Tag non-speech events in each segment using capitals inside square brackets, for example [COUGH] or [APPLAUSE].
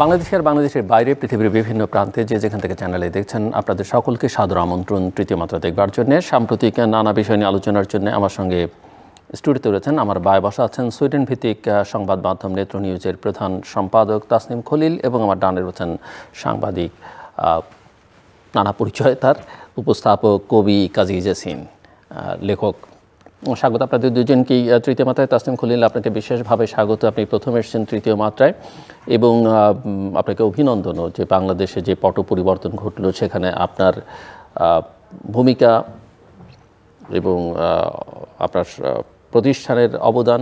বাংলাদেশের আর বাংলাদেশের বাইরে পৃথিবীর বিভিন্ন প্রান্তে যে যেখান থেকে চ্যানেলে দেখছেন আপনাদের সকলকে সাদর আমন্ত্রণ তৃতীয় মাত্রা দেখবার জন্য সাম্প্রতিক নানা বিষয় নিয়ে আলোচনার জন্য আমার সঙ্গে স্টুডিওতে রয়েছেন আমার বায় বসা আছেন সুইডেন ভিত্তিক সংবাদ মাধ্যম নেত্র নিউজের প্রধান সম্পাদক তাসনিম খলিল এবং আমার ডানে রয়েছেন সাংবাদিক নানা পরিচয় তার উপস্থাপক কবি কাজী জাসিন লেখক স্বাগত আপনাদের দুজনকেই তৃতীয় মাত্রায় তাসলিম খলিল আপনাকে বিশেষভাবে স্বাগত আপনি প্রথম এসেছেন তৃতীয় মাত্রায় এবং আপনাকে অভিনন্দনও যে বাংলাদেশে যে পট পরিবর্তন ঘটল সেখানে আপনার ভূমিকা এবং আপনার প্রতিষ্ঠানের অবদান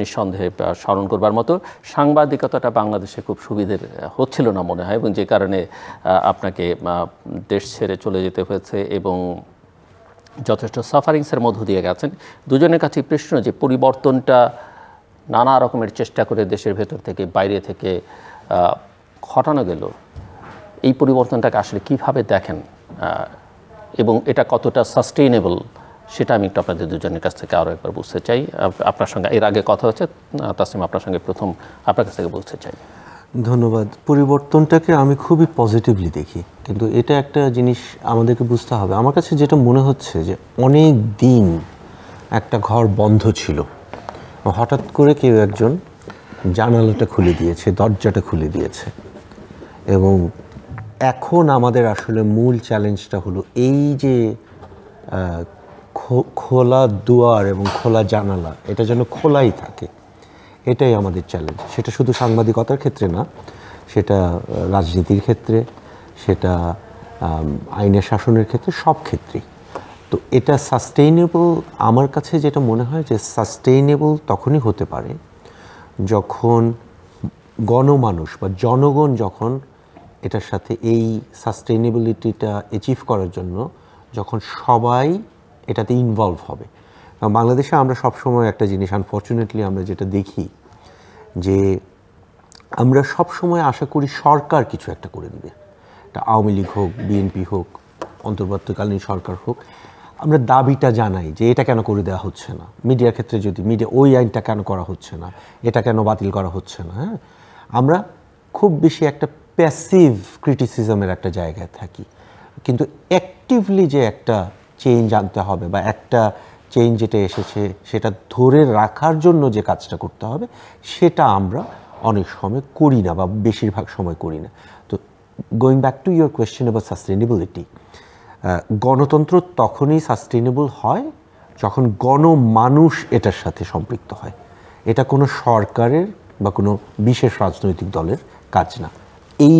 নিঃসন্দেহে স্মরণ করবার মতো সাংবাদিকতাটা বাংলাদেশে খুব সুবিধের হচ্ছিল না মনে হয় এবং যে কারণে আপনাকে দেশ ছেড়ে চলে যেতে হয়েছে এবং যথেষ্ট সাফারিংসের মধ্য দিয়ে গেছেন দুজনের কাছে প্রশ্ন যে পরিবর্তনটা নানা রকমের চেষ্টা করে দেশের ভেতর থেকে বাইরে থেকে ঘটানো গেল এই পরিবর্তনটাকে আসলে কিভাবে দেখেন এবং এটা কতটা সাস্টেইনেবল সেটা আমি একটু আপনাদের দুজনের কাছ থেকে আরও একবার বুঝতে চাই আপনার সঙ্গে এর আগে কথা হচ্ছে তাসিম আপনার সঙ্গে প্রথম আপনার কাছ থেকে বুঝতে চাই ধন্যবাদ পরিবর্তনটাকে আমি খুবই পজিটিভলি দেখি কিন্তু এটা একটা জিনিস আমাদেরকে বুঝতে হবে আমার কাছে যেটা মনে হচ্ছে যে অনেক দিন একটা ঘর বন্ধ ছিল হঠাৎ করে কেউ একজন জানালাটা খুলে দিয়েছে দরজাটা খুলে দিয়েছে এবং এখন আমাদের আসলে মূল চ্যালেঞ্জটা হলো এই যে খোলা দুয়ার এবং খোলা জানালা এটা যেন খোলাই থাকে এটাই আমাদের চ্যালেঞ্জ সেটা শুধু সাংবাদিকতার ক্ষেত্রে না সেটা রাজনীতির ক্ষেত্রে সেটা আইনের শাসনের ক্ষেত্রে সব ক্ষেত্রেই তো এটা সাস্টেইনেবল আমার কাছে যেটা মনে হয় যে সাস্টেইনেবল তখনই হতে পারে যখন গণমানুষ বা জনগণ যখন এটার সাথে এই সাস্টেইনেবিলিটিটা অ্যাচিভ করার জন্য যখন সবাই এটাতে ইনভলভ হবে বাংলাদেশে আমরা সবসময় একটা জিনিস আনফর্চুনেটলি আমরা যেটা দেখি যে আমরা সব সময় আশা করি সরকার কিছু একটা করে দিবে তা আওয়ামী লীগ হোক বিএনপি হোক অন্তর্বর্তীকালীন সরকার হোক আমরা দাবিটা জানাই যে এটা কেন করে দেওয়া হচ্ছে না মিডিয়ার ক্ষেত্রে যদি মিডিয়া ওই আইনটা কেন করা হচ্ছে না এটা কেন বাতিল করা হচ্ছে না হ্যাঁ আমরা খুব বেশি একটা প্যাসিভ ক্রিটিসিজমের একটা জায়গায় থাকি কিন্তু অ্যাক্টিভলি যে একটা চেঞ্জ আনতে হবে বা একটা চেঞ্জ যেটা এসেছে সেটা ধরে রাখার জন্য যে কাজটা করতে হবে সেটা আমরা অনেক সময় করি না বা বেশিরভাগ সময় করি না তো going back to your question about sustainability গণতন্ত্র তখনই সাস্টেনেবল হয় যখন গণমানুষ এটার সাথে সম্পৃক্ত হয় এটা কোনো সরকারের বা কোনো বিশেষ রাজনৈতিক দলের কাজ না এই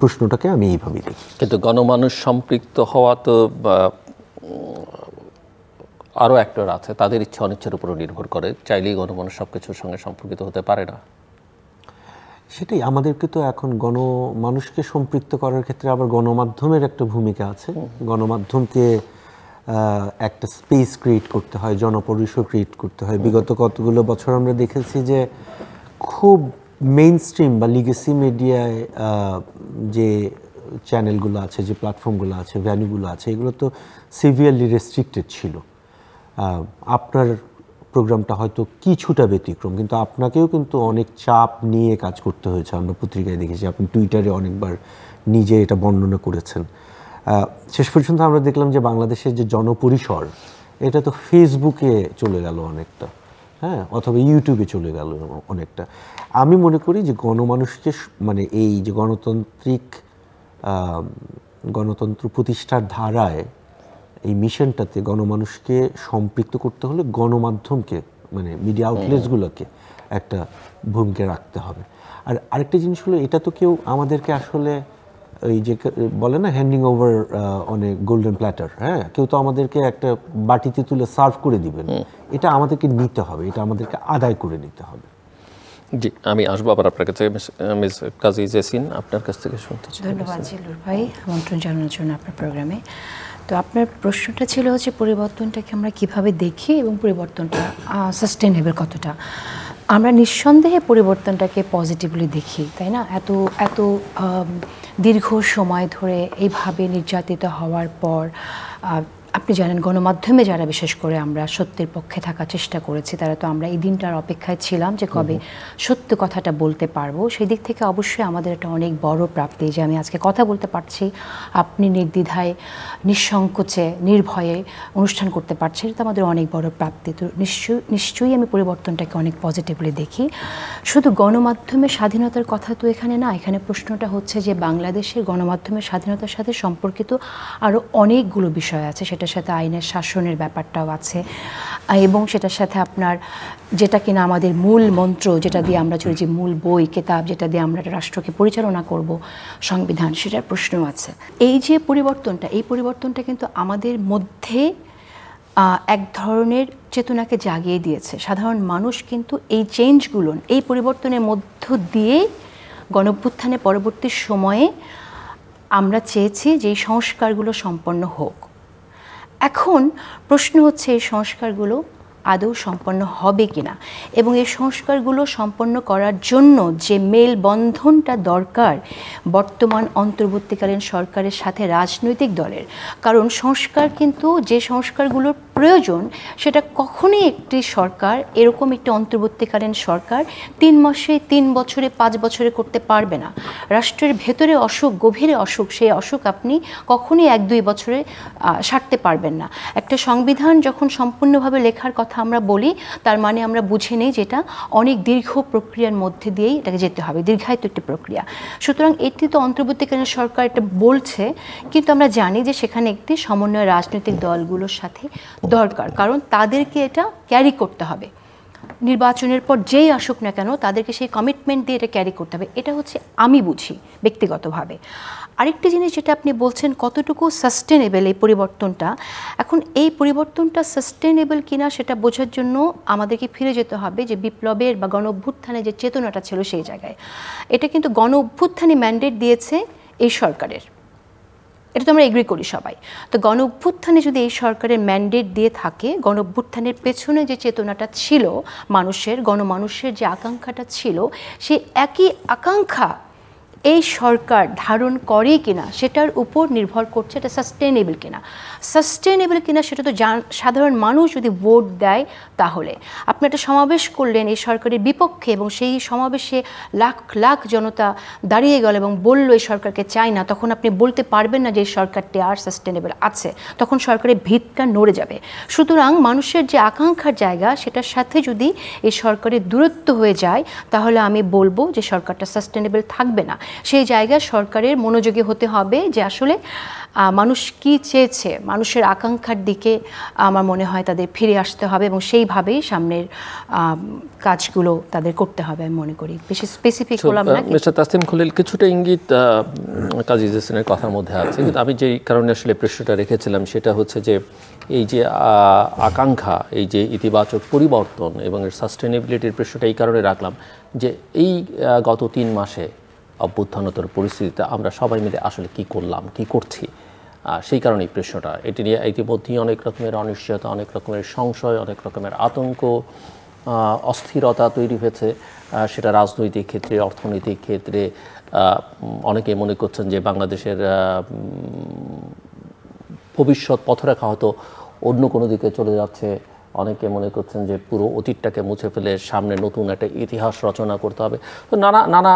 প্রশ্নটাকে আমি এইভাবেই দেখি কিন্তু গণমানুষ সম্পৃক্ত হওয়া তো আরও অ্যাক্টর আছে তাদের ইচ্ছা অনিচ্ছার উপরও নির্ভর করে চাইলেই গণমানুষ সব কিছুর সঙ্গে সম্পর্কিত হতে পারে না সেটাই আমাদেরকে তো এখন গণ মানুষকে সম্পৃক্ত করার ক্ষেত্রে আবার গণমাধ্যমের একটা ভূমিকা আছে গণমাধ্যমকে একটা স্পেস ক্রিয়েট করতে হয় জনপরিসর ক্রিয়েট করতে হয় বিগত কতগুলো বছর আমরা দেখেছি যে খুব মেইন স্ট্রিম বা লিগেসি মিডিয়ায় যে চ্যানেলগুলো আছে যে প্ল্যাটফর্মগুলো আছে ভ্যালুগুলো আছে এগুলো তো সিভিয়ারলি রেস্ট্রিক্টেড ছিল আপনার প্রোগ্রামটা হয়তো কিছুটা ব্যতিক্রম কিন্তু আপনাকেও কিন্তু অনেক চাপ নিয়ে কাজ করতে হয়েছে আমরা পত্রিকায় দেখেছি আপনি টুইটারে অনেকবার নিজে এটা বর্ণনা করেছেন শেষ পর্যন্ত আমরা দেখলাম যে বাংলাদেশের যে জনপরিসর এটা তো ফেসবুকে চলে গেল অনেকটা হ্যাঁ অথবা ইউটিউবে চলে গেল অনেকটা আমি মনে করি যে গণমানুষকে মানে এই যে গণতান্ত্রিক গণতন্ত্র প্রতিষ্ঠার ধারায় এই মিশনটাতে গণমানুষকে সম্পৃক্ত করতে হলে গণমাধ্যমকে মানে মিডিয়া আউটলেটসগুলোকে একটা ভূমিকা রাখতে হবে আর আরেকটা জিনিস হলো এটা তো কেউ আমাদেরকে আসলে ওই যে বলে না হ্যান্ডিং ওভার অনেক গোল্ডেন প্ল্যাটার হ্যাঁ কেউ তো আমাদেরকে একটা বাটিতে তুলে সার্ভ করে দিবেন এটা আমাদেরকে নিতে হবে এটা আমাদেরকে আদায় করে নিতে হবে জি আমি আসবো আবার আপনার কাছে মিস কাজী জেসিন আপনার কাছ থেকে শুনতে চাই ধন্যবাদ জিলুর ভাই আমন্ত্রণ জানানোর জন্য আপনার প্রোগ্রামে তো আপনার প্রশ্নটা ছিল হচ্ছে পরিবর্তনটাকে আমরা কিভাবে দেখি এবং পরিবর্তনটা সাস্টেনেবল কতটা আমরা নিঃসন্দেহে পরিবর্তনটাকে পজিটিভলি দেখি তাই না এত এত দীর্ঘ সময় ধরে এইভাবে নির্যাতিত হওয়ার পর আপনি জানেন গণমাধ্যমে যারা বিশেষ করে আমরা সত্যের পক্ষে থাকার চেষ্টা করেছি তারা তো আমরা এই দিনটার অপেক্ষায় ছিলাম যে কবে সত্য কথাটা বলতে পারবো সেই দিক থেকে অবশ্যই আমাদের একটা অনেক বড় প্রাপ্তি যে আমি আজকে কথা বলতে পারছি আপনি নির্দ্বিধায় নিঃসংকোচে নির্ভয়ে অনুষ্ঠান করতে পারছেন এটা আমাদের অনেক বড় প্রাপ্তি তো নিশ্চয়ই নিশ্চয়ই আমি পরিবর্তনটাকে অনেক পজিটিভলি দেখি শুধু গণমাধ্যমের স্বাধীনতার কথা তো এখানে না এখানে প্রশ্নটা হচ্ছে যে বাংলাদেশের গণমাধ্যমের স্বাধীনতার সাথে সম্পর্কিত আরও অনেকগুলো বিষয় আছে সেটা সেটার সাথে আইনের শাসনের ব্যাপারটাও আছে এবং সেটার সাথে আপনার যেটা কিনা আমাদের মূল মন্ত্র যেটা দিয়ে আমরা চলেছি মূল বই কেতাব যেটা দিয়ে আমরা রাষ্ট্রকে পরিচালনা করব সংবিধান সেটার প্রশ্ন আছে এই যে পরিবর্তনটা এই পরিবর্তনটা কিন্তু আমাদের মধ্যে এক ধরনের চেতনাকে জাগিয়ে দিয়েছে সাধারণ মানুষ কিন্তু এই চেঞ্জগুলো এই পরিবর্তনের মধ্য দিয়ে গণভ্যুত্থানে পরবর্তী সময়ে আমরা চেয়েছি যে এই সংস্কারগুলো সম্পন্ন হোক এখন প্রশ্ন হচ্ছে এই সংস্কারগুলো আদৌ সম্পন্ন হবে কিনা এবং এই সংস্কারগুলো সম্পন্ন করার জন্য যে মেলবন্ধনটা দরকার বর্তমান অন্তর্বর্তীকালীন সরকারের সাথে রাজনৈতিক দলের কারণ সংস্কার কিন্তু যে সংস্কারগুলোর প্রয়োজন সেটা কখনই একটি সরকার এরকম একটি অন্তর্বর্তীকালীন সরকার তিন মাসে তিন বছরে পাঁচ বছরে করতে পারবে না রাষ্ট্রের ভেতরে অসুখ গভীরে অসুখ সেই অসুখ আপনি কখনই এক দুই বছরে সারতে পারবেন না একটা সংবিধান যখন সম্পূর্ণভাবে লেখার কথা আমরা বলি তার মানে আমরা বুঝে নেই যেটা অনেক দীর্ঘ প্রক্রিয়ার মধ্যে দিয়েই এটাকে যেতে হবে দীর্ঘায়িত একটি প্রক্রিয়া সুতরাং এটি তো অন্তর্বর্তীকালীন সরকার এটা বলছে কিন্তু আমরা জানি যে সেখানে একটি সমন্বয় রাজনৈতিক দলগুলোর সাথে দরকার কারণ তাদেরকে এটা ক্যারি করতে হবে নির্বাচনের পর যেই আসুক না কেন তাদেরকে সেই কমিটমেন্ট দিয়ে এটা ক্যারি করতে হবে এটা হচ্ছে আমি বুঝি ব্যক্তিগতভাবে আরেকটি জিনিস যেটা আপনি বলছেন কতটুকু সাস্টেনেবল এই পরিবর্তনটা এখন এই পরিবর্তনটা সাস্টেনেবল কিনা সেটা বোঝার জন্য আমাদেরকে ফিরে যেতে হবে যে বিপ্লবের বা গণ অভ্যুত্থানে যে চেতনাটা ছিল সেই জায়গায় এটা কিন্তু গণ অভ্যুত্থানে ম্যান্ডেট দিয়েছে এই সরকারের এটা তো আমরা এগ্রি করি সবাই তো গণ অভ্যুত্থানে যদি এই সরকারের ম্যান্ডেট দিয়ে থাকে গণ অভ্যুত্থানের পেছনে যে চেতনাটা ছিল মানুষের গণমানুষের যে আকাঙ্ক্ষাটা ছিল সেই একই আকাঙ্ক্ষা এই সরকার ধারণ করে কিনা সেটার উপর নির্ভর করছে এটা সাস্টেনেবল কিনা সাস্টেনেবল কিনা সেটা তো সাধারণ মানুষ যদি ভোট দেয় তাহলে আপনি একটা সমাবেশ করলেন এই সরকারের বিপক্ষে এবং সেই সমাবেশে লাখ লাখ জনতা দাঁড়িয়ে গেল এবং বলল এই সরকারকে চাই না তখন আপনি বলতে পারবেন না যে সরকারটি আর সাস্টেনেবল আছে তখন সরকারের ভিতটা নড়ে যাবে সুতরাং মানুষের যে আকাঙ্ক্ষার জায়গা সেটার সাথে যদি এই সরকারের দূরত্ব হয়ে যায় তাহলে আমি বলবো যে সরকারটা সাস্টেনেবল থাকবে না সেই জায়গায় সরকারের মনোযোগী হতে হবে যে আসলে মানুষ কি চেয়েছে মানুষের আকাঙ্ক্ষার দিকে আমার মনে হয় তাদের ফিরে আসতে হবে এবং সেইভাবেই সামনের কাজগুলো তাদের করতে হবে আমি মনে করি বেশি স্পেসিফিক না মিস্টার তাসিম খলিল কিছুটা ইঙ্গিত কাজী হোসেনের কথার মধ্যে আছে কিন্তু আমি যেই কারণে আসলে প্রশ্নটা রেখেছিলাম সেটা হচ্ছে যে এই যে আকাঙ্ক্ষা এই যে ইতিবাচক পরিবর্তন এবং সাস্টেনেবিলিটির প্রশ্নটা এই কারণে রাখলাম যে এই গত তিন মাসে অভ্যুত্থানতর পরিস্থিতিতে আমরা সবাই মিলে আসলে কি করলাম কি করছি সেই কারণে প্রশ্নটা এটি নিয়ে ইতিমধ্যেই অনেক রকমের অনিশ্চয়তা অনেক রকমের সংশয় অনেক রকমের আতঙ্ক অস্থিরতা তৈরি হয়েছে সেটা রাজনৈতিক ক্ষেত্রে অর্থনৈতিক ক্ষেত্রে অনেকে মনে করছেন যে বাংলাদেশের ভবিষ্যৎ পথরেখা হয়তো অন্য কোনো দিকে চলে যাচ্ছে অনেকে মনে করছেন যে পুরো অতীতটাকে মুছে ফেলে সামনে নতুন একটা ইতিহাস রচনা করতে হবে তো নানা নানা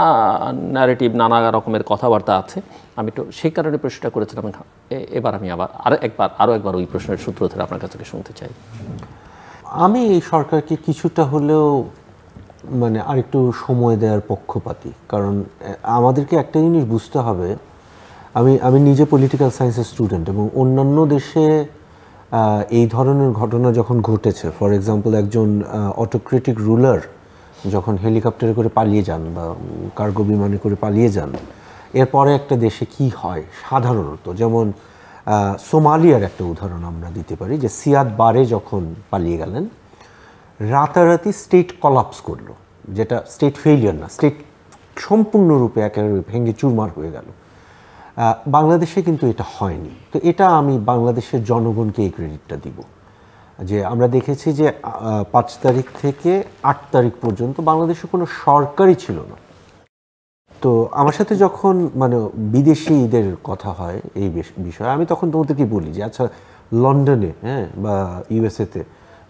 ন্যারেটিভ নানা রকমের কথাবার্তা আছে আমি তো সেই কারণে প্রশ্নটা করেছিলাম এবার আমি আবার আরও একবার আরও একবার ওই প্রশ্নের সূত্র ধরে আপনার কাছ থেকে শুনতে চাই আমি এই সরকারকে কিছুটা হলেও মানে আরেকটু সময় দেওয়ার পক্ষপাতি কারণ আমাদেরকে একটা জিনিস বুঝতে হবে আমি আমি নিজে পলিটিক্যাল সায়েন্সের স্টুডেন্ট এবং অন্যান্য দেশে এই ধরনের ঘটনা যখন ঘটেছে ফর এক্সাম্পল একজন অটোক্রেটিক রুলার যখন হেলিকপ্টারে করে পালিয়ে যান বা কার্গো বিমানে করে পালিয়ে যান এরপরে একটা দেশে কি হয় সাধারণত যেমন সোমালিয়ার একটা উদাহরণ আমরা দিতে পারি যে সিয়াদ বারে যখন পালিয়ে গেলেন রাতারাতি স্টেট কলাপস করলো যেটা স্টেট ফেইলিয়ার না স্টেট সম্পূর্ণরূপে একেবারে ভেঙে চুরমার হয়ে গেল বাংলাদেশে কিন্তু এটা হয়নি তো এটা আমি বাংলাদেশের জনগণকে এই ক্রেডিটটা দিব যে আমরা দেখেছি যে পাঁচ তারিখ থেকে আট তারিখ পর্যন্ত বাংলাদেশে কোনো সরকারই ছিল না তো আমার সাথে যখন মানে বিদেশিদের কথা হয় এই বিষয়ে আমি তখন তোমাদেরকে বলি যে আচ্ছা লন্ডনে হ্যাঁ বা ইউএসএতে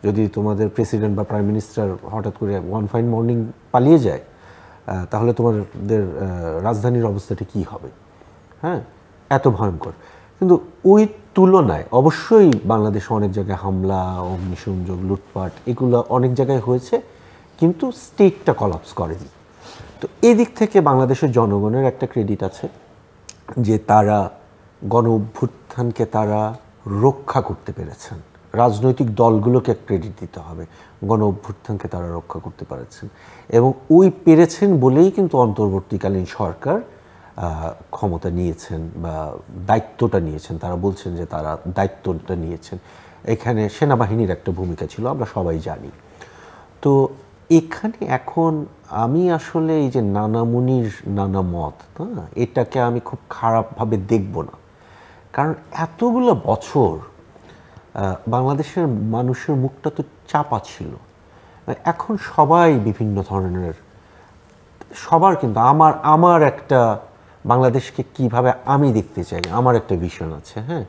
যদি তোমাদের প্রেসিডেন্ট বা প্রাইম মিনিস্টার হঠাৎ করে ওয়ান ফাইন মর্নিং পালিয়ে যায় তাহলে তোমাদের রাজধানীর অবস্থাটা কী হবে হ্যাঁ এত ভয়ঙ্কর কিন্তু ওই তুলনায় অবশ্যই বাংলাদেশে অনেক জায়গায় হামলা অগ্নিসংযোগ লুটপাট এগুলো অনেক জায়গায় হয়েছে কিন্তু স্টেটটা কলাপস করেনি তো এদিক থেকে বাংলাদেশের জনগণের একটা ক্রেডিট আছে যে তারা গণ অভ্যুত্থানকে তারা রক্ষা করতে পেরেছেন রাজনৈতিক দলগুলোকে ক্রেডিট দিতে হবে গণ অভ্যুত্থানকে তারা রক্ষা করতে পেরেছেন এবং ওই পেরেছেন বলেই কিন্তু অন্তর্বর্তীকালীন সরকার ক্ষমতা নিয়েছেন বা দায়িত্বটা নিয়েছেন তারা বলছেন যে তারা দায়িত্বটা নিয়েছেন এখানে সেনাবাহিনীর একটা ভূমিকা ছিল আমরা সবাই জানি তো এখানে এখন আমি আসলে এই যে নানামুনির নানা মত না হ্যাঁ, এটাকে আমি খুব খারাপভাবে দেখব না কারণ এতগুলো বছর বাংলাদেশের মানুষের মুখটা তো চাপা ছিল এখন সবাই বিভিন্ন ধরনের সবার কিন্তু আমার আমার একটা বাংলাদেশকে কিভাবে আমি দেখতে চাই আমার একটা ভিশন আছে হ্যাঁ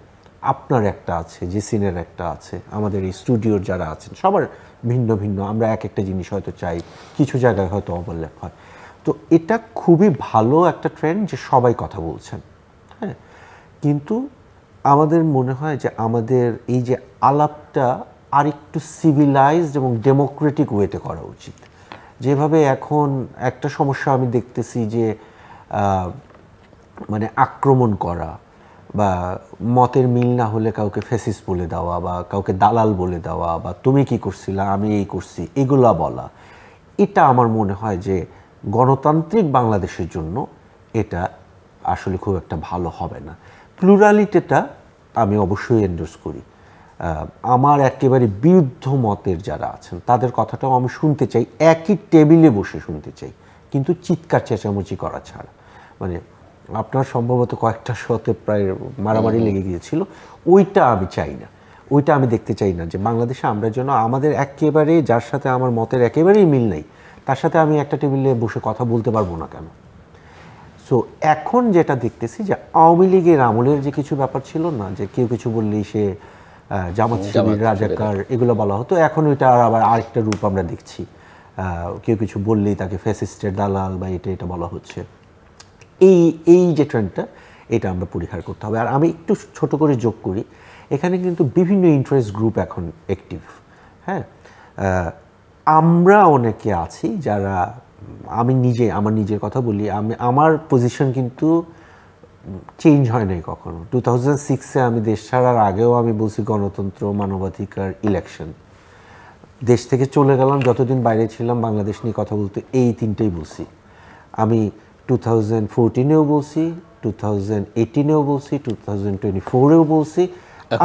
আপনার একটা আছে যে সিনের একটা আছে আমাদের এই স্টুডিওর যারা আছেন সবার ভিন্ন ভিন্ন আমরা এক একটা জিনিস হয়তো চাই কিছু জায়গায় হয়তো অবলেখ হয় তো এটা খুবই ভালো একটা ট্রেন্ড যে সবাই কথা বলছেন হ্যাঁ কিন্তু আমাদের মনে হয় যে আমাদের এই যে আলাপটা আরেকটু সিভিলাইজড এবং ডেমোক্রেটিক ওয়েতে করা উচিত যেভাবে এখন একটা সমস্যা আমি দেখতেছি যে মানে আক্রমণ করা বা মতের মিল না হলে কাউকে ফেসিস বলে দেওয়া বা কাউকে দালাল বলে দেওয়া বা তুমি কি করছিলা আমি এই করছি এগুলা বলা এটা আমার মনে হয় যে গণতান্ত্রিক বাংলাদেশের জন্য এটা আসলে খুব একটা ভালো হবে না প্লুরালিটিটা আমি অবশ্যই এন্ডোর্স করি আমার একেবারে বিরুদ্ধ মতের যারা আছেন তাদের কথাটাও আমি শুনতে চাই একই টেবিলে বসে শুনতে চাই কিন্তু চিৎকার চেঁচামুচি করা ছাড়া মানে আপনার সম্ভবত কয়েকটা শতে প্রায় মারামারি লেগে গিয়েছিল ওইটা আমি চাই না ওইটা আমি দেখতে চাই না যে বাংলাদেশে আমরা যেন আমাদের একেবারে যার সাথে আমার মতের একেবারেই মিল নেই তার সাথে আমি একটা টেবিলে বসে কথা বলতে পারবো না কেন সো এখন যেটা দেখতেছি যে আওয়ামী লীগের আমলের যে কিছু ব্যাপার ছিল না যে কেউ কিছু বললেই সে জামাত শিবির রাজাকার এগুলো বলা হতো এখন ওইটা আবার আরেকটা রূপ আমরা দেখছি কেউ কিছু বললেই তাকে ফ্যাসিস্টের দালাল বা এটা এটা বলা হচ্ছে এই এই যে ট্রেন্ডটা এটা আমরা পরিহার করতে হবে আর আমি একটু ছোট করে যোগ করি এখানে কিন্তু বিভিন্ন ইন্টারেস্ট গ্রুপ এখন অ্যাক্টিভ হ্যাঁ আমরা অনেকে আছি যারা আমি নিজে আমার নিজের কথা বলি আমি আমার পজিশন কিন্তু চেঞ্জ হয় নাই কখনো টু থাউজেন্ড সিক্সে আমি দেশ ছাড়ার আগেও আমি বলছি গণতন্ত্র মানবাধিকার ইলেকশন দেশ থেকে চলে গেলাম যতদিন বাইরে ছিলাম বাংলাদেশ নিয়ে কথা বলতে এই তিনটেই বলছি আমি 2014 এও বলছি 2018 এও বলছি 2024 এও বলছি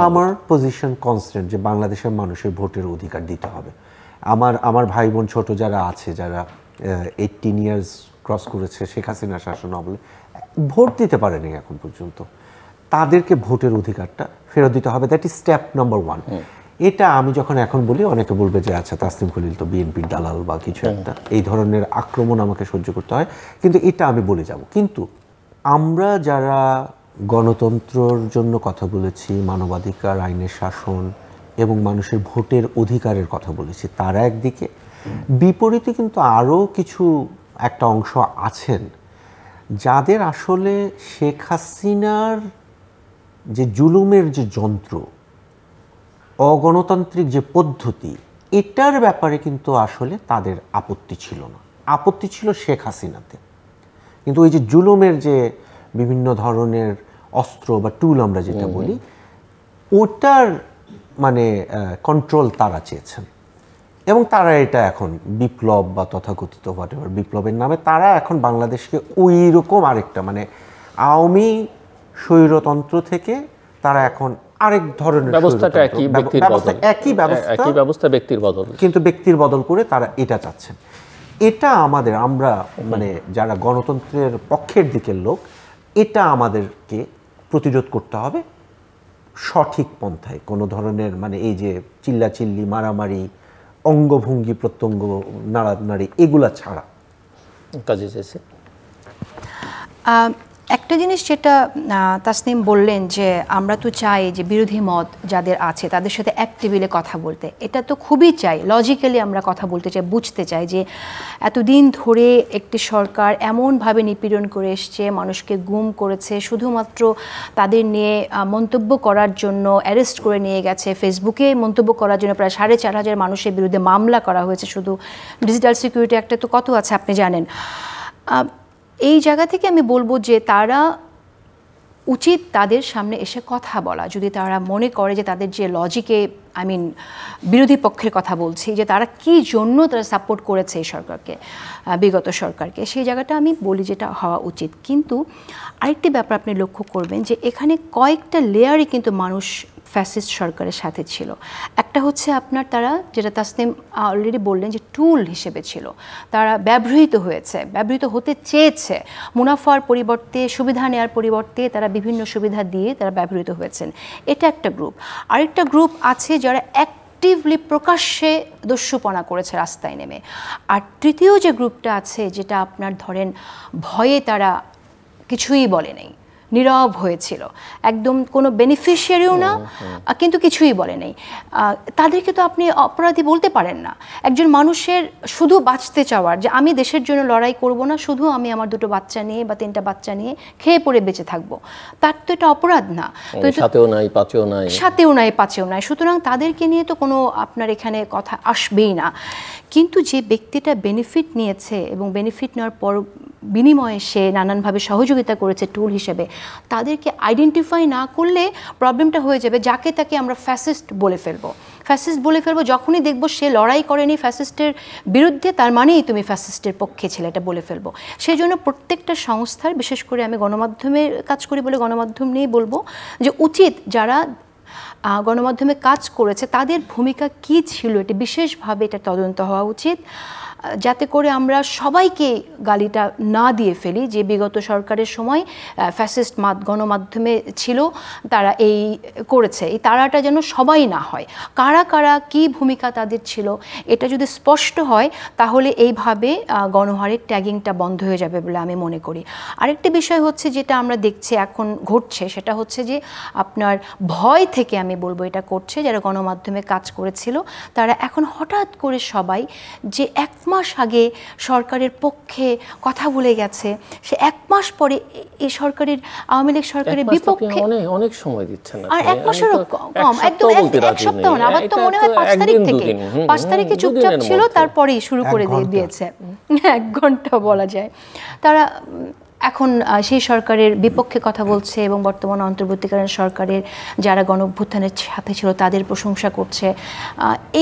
আমার পজিশন কনস্ট্যান্ট যে বাংলাদেশের মানুষের ভোটের অধিকার দিতে হবে আমার আমার ভাই বোন ছোট যারা আছে যারা 18 ইয়ার্স ক্রস করেছে শেখ হাসিনা শাসন আমলে ভোট দিতে পারেনি এখন পর্যন্ত তাদেরকে ভোটের অধিকারটা ফেরত দিতে হবে that is step number one এটা আমি যখন এখন বলি অনেকে বলবে যে আচ্ছা তাসলিম খলিল তো বিএনপির দালাল বা কিছু হ্যাঁ। একটা এই ধরনের আক্রমণ আমাকে সহ্য করতে হয় কিন্তু এটা আমি বলে যাব কিন্তু আমরা যারা গণতন্ত্রর জন্য কথা বলেছি মানবাধিকার আইনের শাসন এবং মানুষের ভোটের অধিকারের কথা বলেছি তারা একদিকে বিপরীতে কিন্তু আরও কিছু একটা অংশ আছেন যাদের আসলে শেখ হাসিনার যে জুলুমের যে যন্ত্র অগণতান্ত্রিক যে পদ্ধতি এটার ব্যাপারে কিন্তু আসলে তাদের আপত্তি ছিল না আপত্তি ছিল শেখ হাসিনাতে কিন্তু ওই যে জুলুমের যে বিভিন্ন ধরনের অস্ত্র বা টুল আমরা যেটা বলি ওটার মানে কন্ট্রোল তারা চেয়েছেন এবং তারা এটা এখন বিপ্লব বা তথাকথিত এভার বিপ্লবের নামে তারা এখন বাংলাদেশকে ওই রকম আরেকটা মানে আওয়ামী স্বৈরতন্ত্র থেকে তারা এখন আরেক ধরনের ব্যবস্থাটা একই ব্যক্তির ব্যবস্থা একই ব্যবস্থা একই ব্যবস্থা ব্যক্তির বদল কিন্তু ব্যক্তির বদল করে তারা এটা চাচ্ছেন এটা আমাদের আমরা মানে যারা গণতন্ত্রের পক্ষের দিকের লোক এটা আমাদেরকে প্রতিরোধ করতে হবে সঠিক পন্থায় কোনো ধরনের মানে এই যে চিল্লাচিল্লি মারামারি অঙ্গভঙ্গি প্রত্যঙ্গ নাড়ানাড়ি এগুলা ছাড়া কাজে চাইছে একটা জিনিস যেটা তাসনিম বললেন যে আমরা তো চাই যে বিরোধী মত যাদের আছে তাদের সাথে এক টেবিলে কথা বলতে এটা তো খুবই চাই লজিক্যালি আমরা কথা বলতে চাই বুঝতে চাই যে এতদিন ধরে একটি সরকার এমনভাবে নিপীড়ন করে এসছে মানুষকে গুম করেছে শুধুমাত্র তাদের নিয়ে মন্তব্য করার জন্য অ্যারেস্ট করে নিয়ে গেছে ফেসবুকে মন্তব্য করার জন্য প্রায় সাড়ে চার হাজার মানুষের বিরুদ্ধে মামলা করা হয়েছে শুধু ডিজিটাল সিকিউরিটি একটা তো কত আছে আপনি জানেন এই জায়গা থেকে আমি বলবো যে তারা উচিত তাদের সামনে এসে কথা বলা যদি তারা মনে করে যে তাদের যে লজিকে আই মিন বিরোধী পক্ষের কথা বলছি যে তারা কি জন্য তারা সাপোর্ট করেছে এই সরকারকে বিগত সরকারকে সেই জায়গাটা আমি বলি যেটা হওয়া উচিত কিন্তু আরেকটি ব্যাপার আপনি লক্ষ্য করবেন যে এখানে কয়েকটা লেয়ারই কিন্তু মানুষ ফ্যাসিস্ট সরকারের সাথে ছিল একটা হচ্ছে আপনার তারা যেটা তাসনিম অলরেডি বললেন যে টুল হিসেবে ছিল তারা ব্যবহৃত হয়েছে ব্যবহৃত হতে চেয়েছে মুনাফার পরিবর্তে সুবিধা নেওয়ার পরিবর্তে তারা বিভিন্ন সুবিধা দিয়ে তারা ব্যবহৃত হয়েছেন এটা একটা গ্রুপ আরেকটা গ্রুপ আছে যারা এক অ্যাক্টিভলি প্রকাশ্যে দস্যুপনা করেছে রাস্তায় নেমে আর তৃতীয় যে গ্রুপটা আছে যেটা আপনার ধরেন ভয়ে তারা কিছুই বলে নেই নীরব হয়েছিল একদম কোনো বেনিফিশিয়ারিও না কিন্তু কিছুই বলে নেই তাদেরকে তো আপনি অপরাধী বলতে পারেন না একজন মানুষের শুধু বাঁচতে চাওয়ার যে আমি দেশের জন্য লড়াই করব না শুধু আমি আমার দুটো বাচ্চা নিয়ে বা তিনটা বাচ্চা নিয়ে খেয়ে পড়ে বেঁচে থাকবো তার তো এটা অপরাধ না সাথেও নাই পাঁচেও নাই সাথেও নাই নাই সুতরাং তাদেরকে নিয়ে তো কোনো আপনার এখানে কথা আসবেই না কিন্তু যে ব্যক্তিটা বেনিফিট নিয়েছে এবং বেনিফিট নেওয়ার পর বিনিময়ে সে নানানভাবে সহযোগিতা করেছে টুল হিসেবে তাদেরকে আইডেন্টিফাই না করলে প্রবলেমটা হয়ে যাবে যাকে তাকে আমরা ফ্যাসিস্ট বলে ফেলবো ফ্যাসিস্ট বলে ফেলবো যখনই দেখবো সে লড়াই করেনি ফ্যাসিস্টের বিরুদ্ধে তার মানেই তুমি ফ্যাসিস্টের পক্ষে ছিলে এটা বলে ফেলবো সেই জন্য প্রত্যেকটা সংস্থার বিশেষ করে আমি গণমাধ্যমে কাজ করি বলে গণমাধ্যম নিয়েই বলবো যে উচিত যারা গণমাধ্যমে কাজ করেছে তাদের ভূমিকা কি ছিল এটা বিশেষভাবে এটা তদন্ত হওয়া উচিত যাতে করে আমরা সবাইকে গালিটা না দিয়ে ফেলি যে বিগত সরকারের সময় ফ্যাসিস্ট মাত গণমাধ্যমে ছিল তারা এই করেছে এই তারাটা যেন সবাই না হয় কারা কারা কি ভূমিকা তাদের ছিল এটা যদি স্পষ্ট হয় তাহলে এইভাবে গণহারের ট্যাগিংটা বন্ধ হয়ে যাবে বলে আমি মনে করি আরেকটি বিষয় হচ্ছে যেটা আমরা দেখছি এখন ঘটছে সেটা হচ্ছে যে আপনার ভয় থেকে আমি বলবো এটা করছে যারা গণমাধ্যমে কাজ করেছিল তারা এখন হঠাৎ করে সবাই যে এক মাস আগে সরকারের পক্ষে কথা বলে গেছে সে এক মাস পরে এই সরকারের আওয়ামী লীগ সরকারের বিপক্ষে অনেক সময় দিচ্ছে না আর এক মাসেরও কম একদম এক সপ্তাহ না আবার তো মনে হয় পাঁচ তারিখ থেকে পাঁচ তারিখে চুপচাপ ছিল তারপরেই শুরু করে দিয়ে দিয়েছে [LAUGHS] এক ঘন্টা বলা যায় তারা এখন সেই সরকারের বিপক্ষে কথা বলছে এবং বর্তমান অন্তর্বর্তীকালীন সরকারের যারা গণভ্যুত্থানের সাথে ছিল তাদের প্রশংসা করছে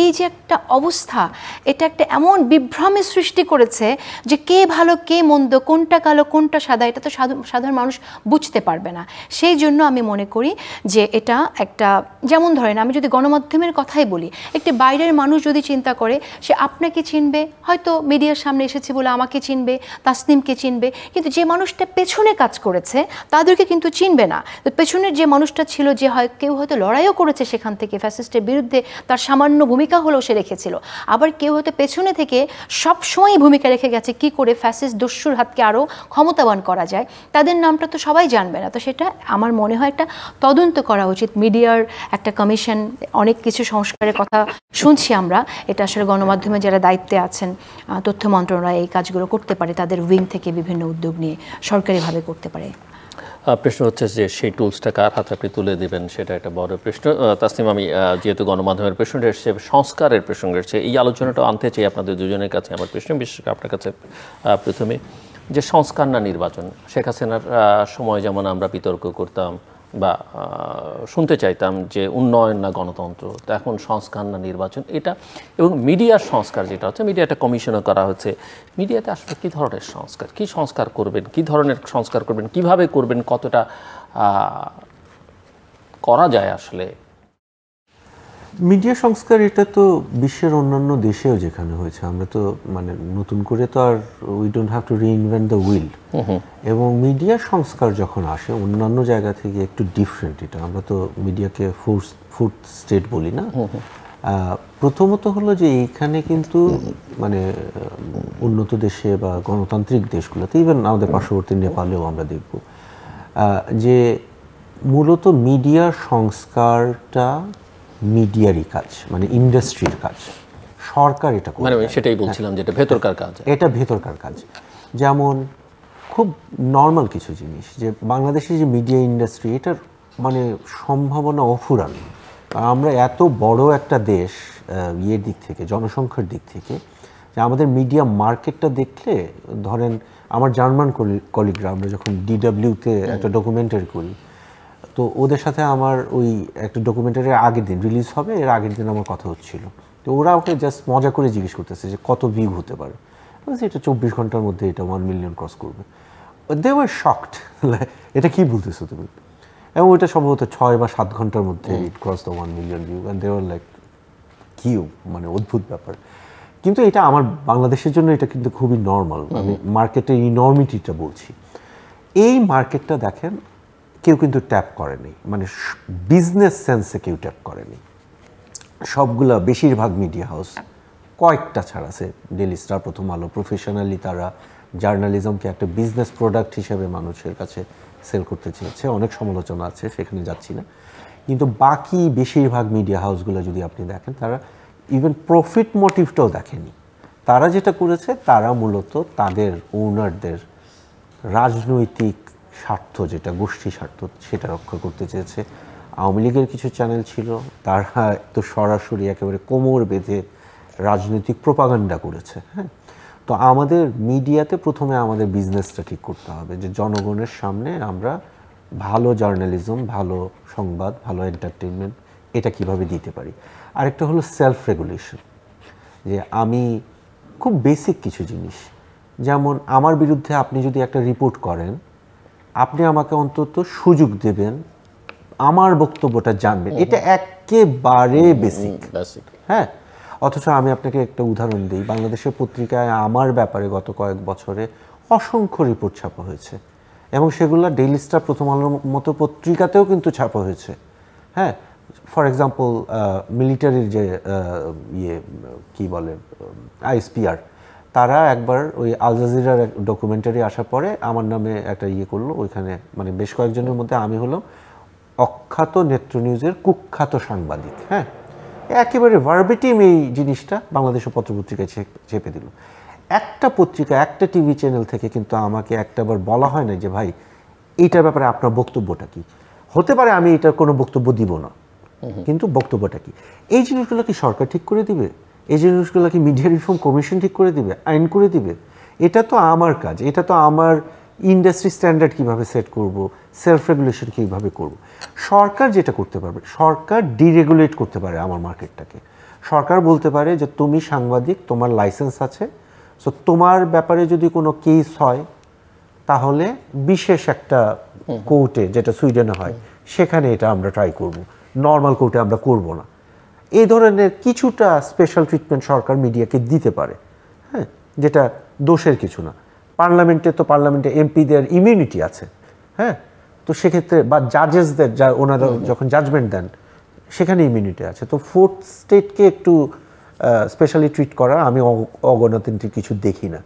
এই যে একটা অবস্থা এটা একটা এমন বিভ্রমের সৃষ্টি করেছে যে কে ভালো কে মন্দ কোনটা কালো কোনটা সাদা এটা তো সাধারণ মানুষ বুঝতে পারবে না সেই জন্য আমি মনে করি যে এটা একটা যেমন ধরেন আমি যদি গণমাধ্যমের কথাই বলি একটি বাইরের মানুষ যদি চিন্তা করে সে আপনাকে চিনবে হয়তো মিডিয়ার সামনে এসেছে বলে আমাকে চিনবে তাসনিমকে চিনবে কিন্তু যে মানুষ মানুষটা পেছনে কাজ করেছে তাদেরকে কিন্তু চিনবে না পেছনের যে মানুষটা ছিল যে হয় কেউ হয়তো লড়াইও করেছে সেখান থেকে ফ্যাসিস্টের বিরুদ্ধে তার সামান্য ভূমিকা হলেও সে রেখেছিল আবার কেউ হয়তো পেছনে থেকে সবসময় ভূমিকা রেখে গেছে কি করে ফ্যাসিস্ট দস্যুর হাতকে আরও ক্ষমতাবান করা যায় তাদের নামটা তো সবাই জানবে না তো সেটা আমার মনে হয় একটা তদন্ত করা উচিত মিডিয়ার একটা কমিশন অনেক কিছু সংস্কারের কথা শুনছি আমরা এটা আসলে গণমাধ্যমে যারা দায়িত্বে আছেন তথ্য মন্ত্রণালয় এই কাজগুলো করতে পারে তাদের উইং থেকে বিভিন্ন উদ্যোগ নিয়ে সরকারিভাবে করতে পারে প্রশ্ন হচ্ছে যে সেই টুলসটা কার হাতে আপনি তুলে দেবেন সেটা একটা বড় প্রশ্ন তাসনিম আমি যেহেতু গণমাধ্যমের প্রশ্নটা এসেছে সংস্কারের প্রসঙ্গে এসেছে এই আলোচনাটা আনতে চাই আপনাদের দুজনের কাছে আমার প্রশ্ন বিশেষ করে আপনার কাছে প্রথমে যে সংস্কার না নির্বাচন শেখ হাসিনার সময় যেমন আমরা বিতর্ক করতাম বা শুনতে চাইতাম যে উন্নয়ন না গণতন্ত্র তো এখন সংস্কার না নির্বাচন এটা এবং মিডিয়ার সংস্কার যেটা হচ্ছে মিডিয়া একটা কমিশনও করা হচ্ছে মিডিয়াতে আসলে কী ধরনের সংস্কার কী সংস্কার করবেন কী ধরনের সংস্কার করবেন কিভাবে করবেন কতটা করা যায় আসলে মিডিয়া সংস্কার এটা তো বিশ্বের অন্যান্য দেশেও যেখানে হয়েছে আমরা তো মানে নতুন করে তো আর we don't have to reinvent the wheel এবং মিডিয়া সংস্কার যখন আসে অন্যান্য জায়গা থেকে একটু ডিফারেন্ট এটা আমরা তো মিডিয়াকে ফোর্স ফুড স্টেট বলি না প্রথমত হলো যে এইখানে কিন্তু মানে উন্নত দেশে বা গণতান্ত্রিক দেশগুলোতে ইভেন আমাদের পার্শ্ববর্তী নেপালেও আমরা দেখব যে মূলত মিডিয়া সংস্কারটা মিডিয়ারই কাজ মানে ইন্ডাস্ট্রির কাজ সরকার এটা মানে সেটাই হ্যাঁ। বলছিলাম যেটা ভেতরকার কাজ হ্যাঁ, এটা ভেতরকার কাজ যেমন খুব নর্মাল কিছু জিনিস যে বাংলাদেশের যে মিডিয়া ইন্ডাস্ট্রি এটার মানে সম্ভাবনা অফুরান আমরা এত বড় একটা দেশ ইয়ের দিক থেকে জনসংখ্যার দিক থেকে যে আমাদের মিডিয়া মার্কেটটা দেখলে ধরেন আমার জার্মান কলিগরা আমরা যখন ডিডাব্লিউতে একটা ডকুমেন্টারি করি তো ওদের সাথে আমার ওই একটা ডকুমেন্টারির আগের দিন রিলিজ হবে এর আগের দিন আমার কথা হচ্ছিল তো ওরা ওকে জাস্ট মজা করে জিজ্ঞেস করতেছে যে কত ভিউ হতে পারে এটা চব্বিশ ঘন্টার মধ্যে এটা ওয়ান মিলিয়ন ক্রস করবে দে ওয়ার শকড এটা কী বলতেছো তুমি এবং ওইটা সম্ভবত ছয় বা সাত ঘন্টার মধ্যে it cross the one million view and they were like কিউ মানে অদ্ভুত ব্যাপার কিন্তু এটা আমার বাংলাদেশের জন্য এটা কিন্তু খুবই নর্মাল আমি মার্কেটের ইনর্মিটিটা বলছি এই মার্কেটটা দেখেন কেউ কিন্তু ট্যাপ করেনি মানে বিজনেস সেন্সে কেউ ট্যাপ করেনি সবগুলা বেশিরভাগ মিডিয়া হাউস কয়েকটা আছে ডেলি স্টার প্রথম আলো প্রফেশনালি তারা জার্নালিজমকে একটা বিজনেস প্রোডাক্ট হিসেবে মানুষের কাছে সেল করতে চেয়েছে অনেক সমালোচনা আছে সেখানে যাচ্ছি না কিন্তু বাকি বেশিরভাগ মিডিয়া হাউসগুলো যদি আপনি দেখেন তারা ইভেন প্রফিট মোটিভটাও দেখেনি তারা যেটা করেছে তারা মূলত তাদের ওনারদের রাজনৈতিক স্বার্থ যেটা গোষ্ঠী স্বার্থ সেটা রক্ষা করতে চেয়েছে আওয়ামী লীগের কিছু চ্যানেল ছিল তারা তো সরাসরি একেবারে কোমর বেঁধে রাজনৈতিক প্রোপাগান্ডা করেছে হ্যাঁ তো আমাদের মিডিয়াতে প্রথমে আমাদের বিজনেসটা ঠিক করতে হবে যে জনগণের সামনে আমরা ভালো জার্নালিজম ভালো সংবাদ ভালো এন্টারটেনমেন্ট এটা কিভাবে দিতে পারি আরেকটা হলো সেলফ রেগুলেশন যে আমি খুব বেসিক কিছু জিনিস যেমন আমার বিরুদ্ধে আপনি যদি একটা রিপোর্ট করেন আপনি আমাকে অন্তত সুযোগ দেবেন আমার বক্তব্যটা জানবেন এটা একেবারে বেসিক হ্যাঁ অথচ আমি আপনাকে একটা উদাহরণ দিই বাংলাদেশের পত্রিকায় আমার ব্যাপারে গত কয়েক বছরে অসংখ্য রিপোর্ট ছাপা হয়েছে এবং সেগুলো ডেইলি স্টার প্রথম আলোর মতো পত্রিকাতেও কিন্তু ছাপা হয়েছে হ্যাঁ ফর এক্সাম্পল মিলিটারির যে ইয়ে কী বলে আইএসপিআর তারা একবার ওই আল জাজিরার ডকুমেন্টারি আসার পরে আমার নামে একটা ইয়ে করলো ওইখানে মানে বেশ কয়েকজনের মধ্যে আমি হলাম অখ্যাত নেত্র নিউজের কুখ্যাত সাংবাদিক হ্যাঁ একেবারে ভার্বেটিম এই জিনিসটা বাংলাদেশের পত্রপত্রিকায় চেপে দিল একটা পত্রিকা একটা টিভি চ্যানেল থেকে কিন্তু আমাকে একটাবার বলা হয় না যে ভাই এইটার ব্যাপারে আপনার বক্তব্যটা কি হতে পারে আমি এটার কোনো বক্তব্য দিব না কিন্তু বক্তব্যটা কি এই জিনিসগুলো কি সরকার ঠিক করে দিবে এই জিনিসগুলো কি মিডিয়া রিফর্ম কমিশন ঠিক করে দিবে আইন করে দিবে এটা তো আমার কাজ এটা তো আমার ইন্ডাস্ট্রি স্ট্যান্ডার্ড কিভাবে সেট করব সেলফ রেগুলেশন কীভাবে করব সরকার যেটা করতে পারবে সরকার ডিরেগুলেট করতে পারে আমার মার্কেটটাকে সরকার বলতে পারে যে তুমি সাংবাদিক তোমার লাইসেন্স আছে সো তোমার ব্যাপারে যদি কোনো কেস হয় তাহলে বিশেষ একটা কোর্টে যেটা সুইডেনে হয় সেখানে এটা আমরা ট্রাই করব নর্মাল কোর্টে আমরা করব না এই ধরনের কিছুটা স্পেশাল ট্রিটমেন্ট সরকার মিডিয়াকে দিতে পারে হ্যাঁ যেটা দোষের কিছু না পার্লামেন্টে তো পার্লামেন্টে এমপিদের ইমিউনিটি আছে হ্যাঁ তো সেক্ষেত্রে বা জাজেসদের যা ওনারা যখন জাজমেন্ট দেন সেখানে ইমিউনিটি আছে তো ফোর্থ স্টেটকে একটু স্পেশালি ট্রিট করা আমি অগণতান্ত্রিক কিছু দেখি না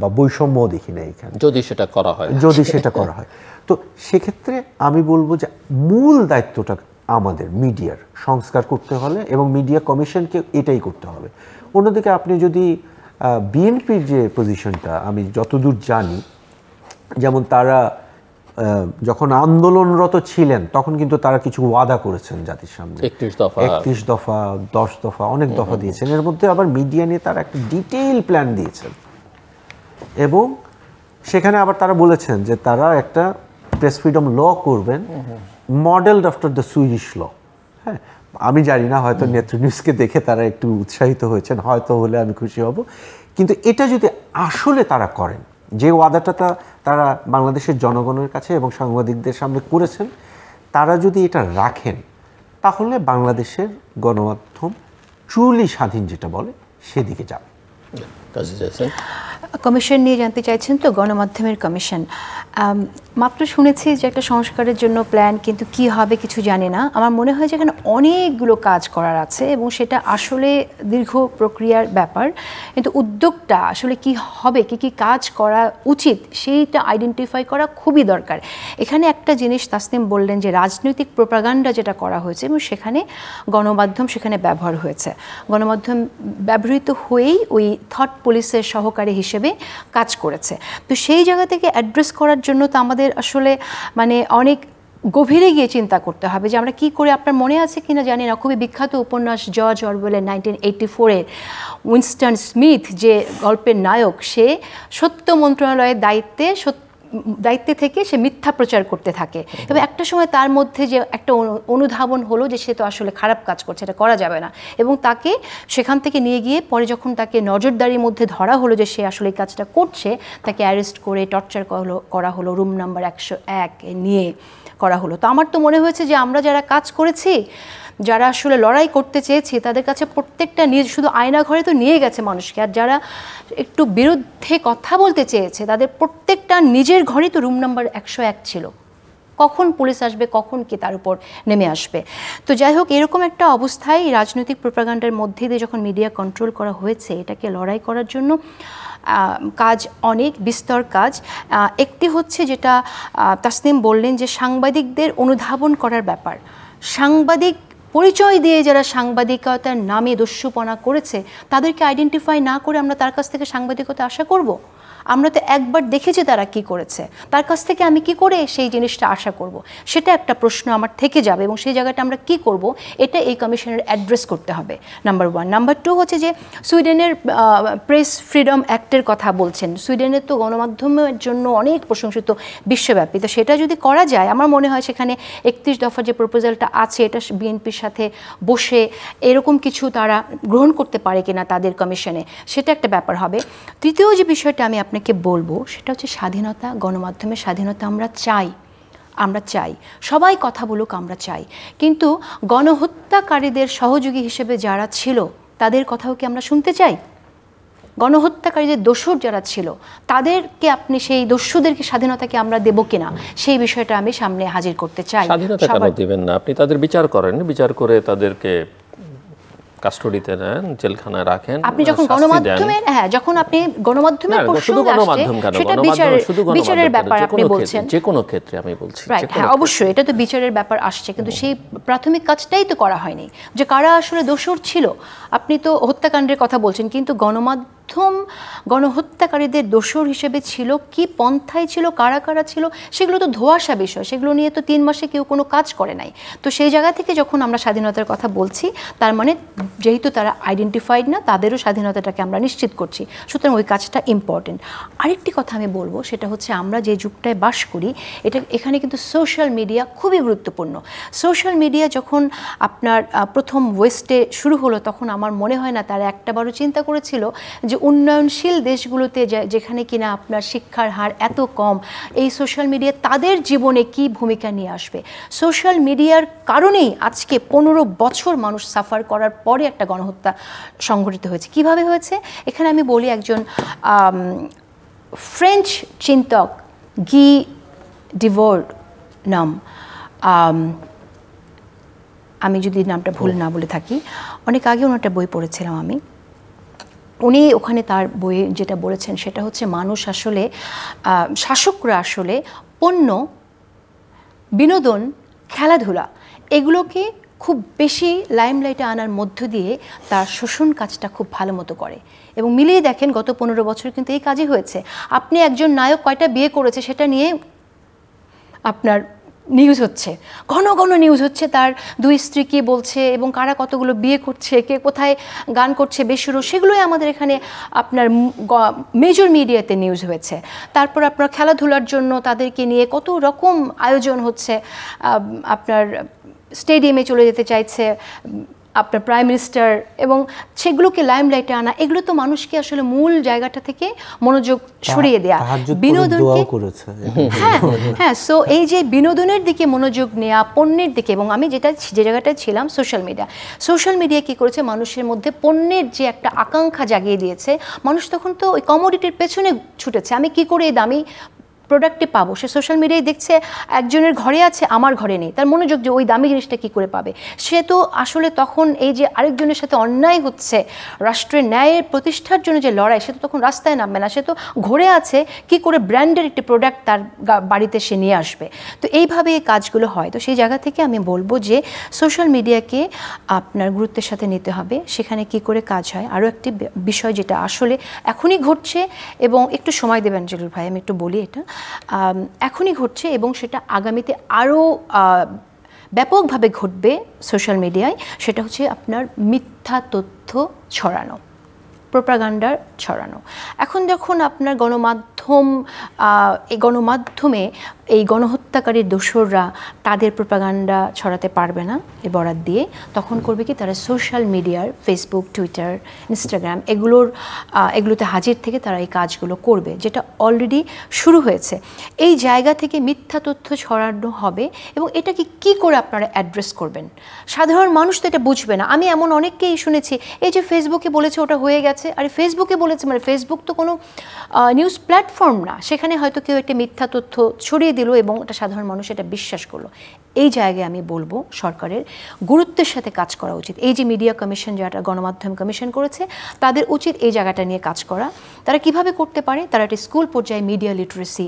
বা বৈষম্যও দেখি না এখানে যদি সেটা করা হয় যদি সেটা করা হয় তো সেক্ষেত্রে আমি বলবো যে মূল দায়িত্বটা আমাদের মিডিয়ার সংস্কার করতে হলে এবং মিডিয়া কমিশনকে এটাই করতে হবে অন্যদিকে আপনি যদি বিএনপির যে পজিশনটা আমি যতদূর জানি যেমন তারা যখন আন্দোলনরত ছিলেন তখন কিন্তু তারা কিছু ওয়াদা করেছেন জাতির সামনে একত্রিশ দফা দশ দফা অনেক দফা দিয়েছেন এর মধ্যে আবার মিডিয়া নিয়ে তারা একটা ডিটেইল প্ল্যান দিয়েছেন এবং সেখানে আবার তারা বলেছেন যে তারা একটা প্রেস ফ্রিডম ল করবেন modelled after the Swedish law হ্যাঁ আমি জানি না হয়তো নেত্র নিউজকে দেখে তারা একটু উৎসাহিত হয়েছেন হয়তো হলে আমি খুশি হব কিন্তু এটা যদি আসলে তারা করেন যে ওয়াদাটা তারা বাংলাদেশের জনগণের কাছে এবং সাংবাদিকদের সামনে করেছেন তারা যদি এটা রাখেন তাহলে বাংলাদেশের গণমাধ্যম ট্রুলি স্বাধীন যেটা বলে সেদিকে যাবে কমিশন নিয়ে জানতে চাইছেন তো গণমাধ্যমের কমিশন মাত্র শুনেছি যে একটা সংস্কারের জন্য প্ল্যান কিন্তু কি হবে কিছু জানে না আমার মনে হয় যে এখানে অনেকগুলো কাজ করার আছে এবং সেটা আসলে দীর্ঘ প্রক্রিয়ার ব্যাপার কিন্তু উদ্যোগটা আসলে কি হবে কি কি কাজ করা উচিত সেইটা আইডেন্টিফাই করা খুবই দরকার এখানে একটা জিনিস তাসনিম বললেন যে রাজনৈতিক প্রোপাগান্ডা যেটা করা হয়েছে এবং সেখানে গণমাধ্যম সেখানে ব্যবহার হয়েছে গণমাধ্যম ব্যবহৃত হয়েই ওই থট পুলিশের সহকারী হিসেবে কাজ করেছে তো সেই জায়গা থেকে অ্যাড্রেস করার জন্য তো আমাদের আসলে মানে অনেক গভীরে গিয়ে চিন্তা করতে হবে যে আমরা কি করে আপনার মনে আছে কিনা জানি না খুবই বিখ্যাত উপন্যাস জর্জ অরবেলের নাইনটিন এইটটি ফোরের উইনস্টন স্মিথ যে গল্পের নায়ক সে সত্য মন্ত্রণালয়ের দায়িত্বে সত্য দায়িত্বে থেকে সে মিথ্যা প্রচার করতে থাকে তবে একটা সময় তার মধ্যে যে একটা অনুধাবন হলো যে সে তো আসলে খারাপ কাজ করছে এটা করা যাবে না এবং তাকে সেখান থেকে নিয়ে গিয়ে পরে যখন তাকে নজরদারির মধ্যে ধরা হলো যে সে আসলে এই কাজটা করছে তাকে অ্যারেস্ট করে টর্চার করা হলো রুম নাম্বার একশো এক নিয়ে করা হলো তো আমার তো মনে হয়েছে যে আমরা যারা কাজ করেছি যারা আসলে লড়াই করতে চেয়েছে তাদের কাছে প্রত্যেকটা নিয়ে শুধু আয়না ঘরে তো নিয়ে গেছে মানুষকে আর যারা একটু বিরুদ্ধে কথা বলতে চেয়েছে তাদের প্রত্যেকটা নিজের ঘরে তো রুম নাম্বার একশো এক ছিল কখন পুলিশ আসবে কখন কি তার উপর নেমে আসবে তো যাই হোক এরকম একটা অবস্থায় রাজনৈতিক প্রোপাগান্ডার মধ্যে দিয়ে যখন মিডিয়া কন্ট্রোল করা হয়েছে এটাকে লড়াই করার জন্য কাজ অনেক বিস্তর কাজ একটি হচ্ছে যেটা তাসনিম বললেন যে সাংবাদিকদের অনুধাবন করার ব্যাপার সাংবাদিক পরিচয় দিয়ে যারা সাংবাদিকতার নামে দস্যুপনা করেছে তাদেরকে আইডেন্টিফাই না করে আমরা তার কাছ থেকে সাংবাদিকতা আশা করব আমরা তো একবার দেখেছি তারা কি করেছে তার কাছ থেকে আমি কি করে সেই জিনিসটা আশা করব। সেটা একটা প্রশ্ন আমার থেকে যাবে এবং সেই জায়গাটা আমরা কি করব এটা এই কমিশনের অ্যাড্রেস করতে হবে নাম্বার ওয়ান নাম্বার টু হচ্ছে যে সুইডেনের প্রেস ফ্রিডম অ্যাক্টের কথা বলছেন সুইডেনের তো গণমাধ্যমের জন্য অনেক প্রশংসিত বিশ্বব্যাপী তো সেটা যদি করা যায় আমার মনে হয় সেখানে একত্রিশ দফার যে প্রপোজালটা আছে এটা বিএনপির সাথে বসে এরকম কিছু তারা গ্রহণ করতে পারে কিনা তাদের কমিশনে সেটা একটা ব্যাপার হবে তৃতীয় যে বিষয়টা আমি আপনাকে আপনাকে বলবো সেটা হচ্ছে স্বাধীনতা গণমাধ্যমের স্বাধীনতা আমরা চাই আমরা চাই সবাই কথা বলুক আমরা চাই কিন্তু গণহত্যাকারীদের সহযোগী হিসেবে যারা ছিল তাদের কথাও কি আমরা শুনতে চাই গণহত্যাকারীদের দোষর যারা ছিল তাদেরকে আপনি সেই দস্যুদেরকে স্বাধীনতাকে আমরা দেব কিনা সেই বিষয়টা আমি সামনে হাজির করতে চাই স্বাধীনতা কেন দেবেন না আপনি তাদের বিচার করেন বিচার করে তাদেরকে কাস্টডিতে নেন জেলখানায় রাখেন আপনি যখন গণমাধ্যমের হ্যাঁ যখন আপনি গণমাধ্যমের শুধু গণমাধ্যম কেন শুধু বিচারের ব্যাপার আপনি বলছেন যে কোনো ক্ষেত্রে আমি বলছি হ্যাঁ অবশ্যই এটা তো বিচারের ব্যাপার আসছে কিন্তু সেই প্রাথমিক কাজটাই তো করা হয়নি যে কারা আসলে দোষর ছিল আপনি তো হত্যাকাণ্ডের কথা বলছেন কিন্তু গণমাধ্যম প্রথম গণহত্যাকারীদের দোষর হিসেবে ছিল কি পন্থায় ছিল কারা কারা ছিল সেগুলো তো ধোয়াশা বিষয় সেগুলো নিয়ে তো তিন মাসে কেউ কোনো কাজ করে নাই তো সেই জায়গা থেকে যখন আমরা স্বাধীনতার কথা বলছি তার মানে যেহেতু তারা আইডেন্টিফাইড না তাদেরও স্বাধীনতাটাকে আমরা নিশ্চিত করছি সুতরাং ওই কাজটা ইম্পর্টেন্ট আরেকটি কথা আমি বলবো সেটা হচ্ছে আমরা যে যুগটায় বাস করি এটা এখানে কিন্তু সোশ্যাল মিডিয়া খুবই গুরুত্বপূর্ণ সোশ্যাল মিডিয়া যখন আপনার প্রথম ওয়েস্টে শুরু হলো তখন আমার মনে হয় না তারা একটা বারও চিন্তা করেছিল যে উন্নয়নশীল দেশগুলোতে যেখানে কিনা আপনার শিক্ষার হার এত কম এই সোশ্যাল মিডিয়া তাদের জীবনে কি ভূমিকা নিয়ে আসবে সোশ্যাল মিডিয়ার কারণেই আজকে পনেরো বছর মানুষ সাফার করার পরে একটা গণহত্যা সংঘটিত হয়েছে কিভাবে হয়েছে এখানে আমি বলি একজন ফ্রেঞ্চ চিন্তক গি ডিভোর নাম আমি যদি নামটা ভুল না বলে থাকি অনেক আগে ওনারটা বই পড়েছিলাম আমি উনি ওখানে তার বইয়ে যেটা বলেছেন সেটা হচ্ছে মানুষ আসলে শাসকরা আসলে পণ্য বিনোদন খেলাধুলা এগুলোকে খুব বেশি লাইমলাইটে আনার মধ্য দিয়ে তার শোষণ কাজটা খুব ভালো মতো করে এবং মিলিয়ে দেখেন গত পনেরো বছর কিন্তু এই কাজই হয়েছে আপনি একজন নায়ক কয়টা বিয়ে করেছে সেটা নিয়ে আপনার নিউজ হচ্ছে ঘন ঘন নিউজ হচ্ছে তার দুই স্ত্রী কে বলছে এবং কারা কতগুলো বিয়ে করছে কে কোথায় গান করছে বেসুরো সেগুলোই আমাদের এখানে আপনার মেজর মিডিয়াতে নিউজ হয়েছে তারপর আপনার খেলাধুলার জন্য তাদেরকে নিয়ে কত রকম আয়োজন হচ্ছে আপনার স্টেডিয়ামে চলে যেতে চাইছে আপনার প্রাইম মিনিস্টার এবং সেগুলোকে লাইমলাইটে আনা এগুলো তো মানুষকে আসলে মূল জায়গাটা থেকে মনোযোগ সরিয়ে দেয়া বিনোদন হ্যাঁ হ্যাঁ সো এই যে বিনোদনের দিকে মনোযোগ নেওয়া পণ্যের দিকে এবং আমি যেটা যে জায়গাটায় ছিলাম সোশ্যাল মিডিয়া সোশ্যাল মিডিয়া কি করেছে মানুষের মধ্যে পণ্যের যে একটা আকাঙ্ক্ষা জাগিয়ে দিয়েছে মানুষ তখন তো ওই কমোডিটির পেছনে ছুটেছে আমি কি করে এই দামি প্রোডাক্টটি পাবো সে সোশ্যাল মিডিয়ায় দেখছে একজনের ঘরে আছে আমার ঘরে নেই তার মনোযোগ যে ওই দামি জিনিসটা কী করে পাবে সে তো আসলে তখন এই যে আরেকজনের সাথে অন্যায় হচ্ছে রাষ্ট্রের ন্যায়ের প্রতিষ্ঠার জন্য যে লড়াই সে তো তখন রাস্তায় নামবে না সে তো ঘরে আছে কি করে ব্র্যান্ডের একটি প্রোডাক্ট তার বাড়িতে সে নিয়ে আসবে তো এইভাবে এই কাজগুলো হয় তো সেই জায়গা থেকে আমি বলবো যে সোশ্যাল মিডিয়াকে আপনার গুরুত্বের সাথে নিতে হবে সেখানে কি করে কাজ হয় আরও একটি বিষয় যেটা আসলে এখনই ঘটছে এবং একটু সময় দেবেন জলিল ভাই আমি একটু বলি এটা এখনই ঘটছে এবং সেটা আগামীতে আরও ব্যাপকভাবে ঘটবে সোশ্যাল মিডিয়ায় সেটা হচ্ছে আপনার মিথ্যা তথ্য ছড়ানো প্রোপাগান্ডার ছড়ানো এখন যখন আপনার গণমাধ্যম এই গণমাধ্যমে এই গণহত্যাকারী দোসররা তাদের প্রোপাগান্ডা ছড়াতে পারবে না এ বরাদ দিয়ে তখন করবে কি তারা সোশ্যাল মিডিয়ার ফেসবুক টুইটার ইনস্টাগ্রাম এগুলোর এগুলোতে হাজির থেকে তারা এই কাজগুলো করবে যেটা অলরেডি শুরু হয়েছে এই জায়গা থেকে মিথ্যা তথ্য ছড়ানো হবে এবং এটাকে কি করে আপনারা অ্যাড্রেস করবেন সাধারণ মানুষ তো এটা বুঝবে না আমি এমন অনেককেই শুনেছি এই যে ফেসবুকে বলেছে ওটা হয়ে গেছে গেছে আর ফেসবুকে বলেছে মানে ফেসবুক তো কোনো নিউজ প্ল্যাটফর্ম না সেখানে হয়তো কেউ একটা মিথ্যা তথ্য ছড়িয়ে দিল এবং এটা সাধারণ মানুষ এটা বিশ্বাস করলো এই জায়গায় আমি বলবো সরকারের গুরুত্বের সাথে কাজ করা উচিত এই যে মিডিয়া কমিশন যারা গণমাধ্যম কমিশন করেছে তাদের উচিত এই জায়গাটা নিয়ে কাজ করা তারা কিভাবে করতে পারে তারা একটি স্কুল পর্যায়ে মিডিয়া লিটারেসি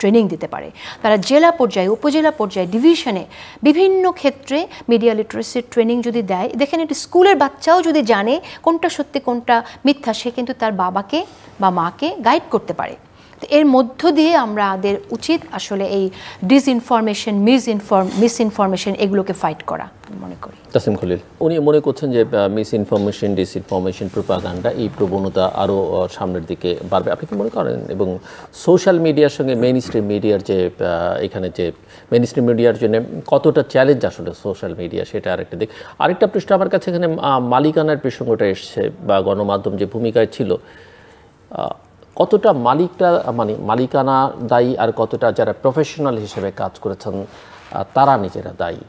ট্রেনিং দিতে পারে তারা জেলা পর্যায়ে উপজেলা পর্যায়ে ডিভিশনে বিভিন্ন ক্ষেত্রে মিডিয়া লিটারেসির ট্রেনিং যদি দেয় দেখেন একটি স্কুলের বাচ্চাও যদি জানে কোনটা সত্যি কোনটা মিথ্যা সে কিন্তু তার বাবাকে বা মাকে গাইড করতে পারে এর মধ্য দিয়ে আমাদের উচিত আসলে এই ডিসইনফরমেশন মিসইনফর্ম মিসইনফরমেশন এগুলোকে ফাইট করা মনে করি তাসিম খলিল উনি মনে করছেন যে মিসইনফরমেশন ডিসইনফরমেশন প্রোপাগান্ডা এই প্রবণতা আরও সামনের দিকে বাড়বে আপনি কি মনে করেন এবং সোশ্যাল মিডিয়ার সঙ্গে মেন স্ট্রিম মিডিয়ার যে এখানে যে মেন স্ট্রিম মিডিয়ার জন্য কতটা চ্যালেঞ্জ আসলে সোশ্যাল মিডিয়া সেটা আরেকটা দিক আরেকটা প্রশ্ন আমার কাছে এখানে মালিকানার প্রসঙ্গটা এসছে বা গণমাধ্যম যে ভূমিকায় ছিল কতটা মালিকটা মানে মালিকানা দায়ী আর কতটা যারা প্রফেশনাল হিসেবে কাজ করেছেন তারা নিজেরা দায়ী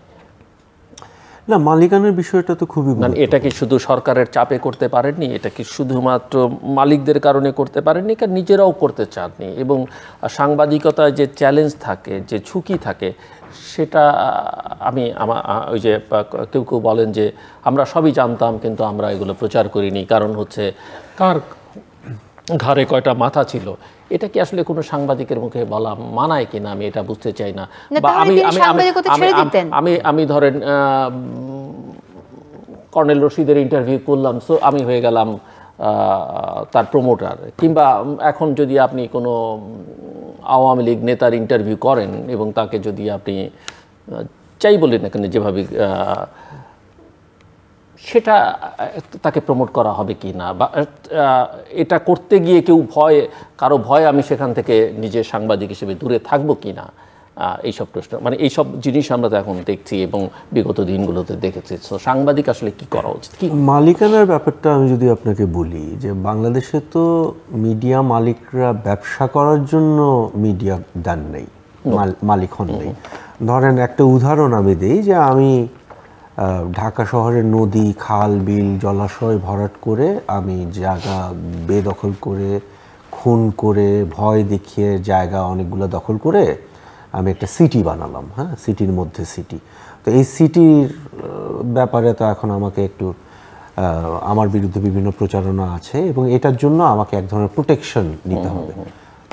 না মালিকানার বিষয়টা তো খুবই মানে এটা কি শুধু সরকারের চাপে করতে পারেননি এটা কি শুধুমাত্র মালিকদের কারণে করতে পারেননি কারণ নিজেরাও করতে চাননি এবং সাংবাদিকতায় যে চ্যালেঞ্জ থাকে যে ঝুঁকি থাকে সেটা আমি আমার ওই যে কেউ কেউ বলেন যে আমরা সবই জানতাম কিন্তু আমরা এগুলো প্রচার করিনি কারণ হচ্ছে কার ঘরে কয়টা মাথা ছিল এটা কি আসলে কোনো সাংবাদিকের মুখে বলা মানায় কিনা আমি এটা বুঝতে চাই না বা আমি আমি আমি ধরেন কর্নেল রশিদের ইন্টারভিউ করলাম সো আমি হয়ে গেলাম তার প্রমোটার কিংবা এখন যদি আপনি কোনো আওয়ামী লীগ নেতার ইন্টারভিউ করেন এবং তাকে যদি আপনি চাই বলেন এখানে কেন যেভাবে সেটা তাকে প্রমোট করা হবে কি না বা এটা করতে গিয়ে কেউ ভয় কারো ভয় আমি সেখান থেকে নিজের সাংবাদিক হিসেবে দূরে থাকবো কি না এইসব প্রশ্ন মানে এইসব জিনিস আমরা তো এখন দেখছি এবং বিগত দিনগুলোতে দেখেছি তো সাংবাদিক আসলে কি করা উচিত কি মালিকানার ব্যাপারটা আমি যদি আপনাকে বলি যে বাংলাদেশে তো মিডিয়া মালিকরা ব্যবসা করার জন্য মিডিয়া দেন নেই মালিক হন নেই ধরেন একটা উদাহরণ আমি দিই যে আমি ঢাকা শহরের নদী খাল বিল জলাশয় ভরাট করে আমি জায়গা বেদখল করে খুন করে ভয় দেখিয়ে জায়গা অনেকগুলো দখল করে আমি একটা সিটি বানালাম হ্যাঁ সিটির মধ্যে সিটি তো এই সিটির ব্যাপারে তো এখন আমাকে একটু আমার বিরুদ্ধে বিভিন্ন প্রচারণা আছে এবং এটার জন্য আমাকে এক ধরনের প্রোটেকশন নিতে হবে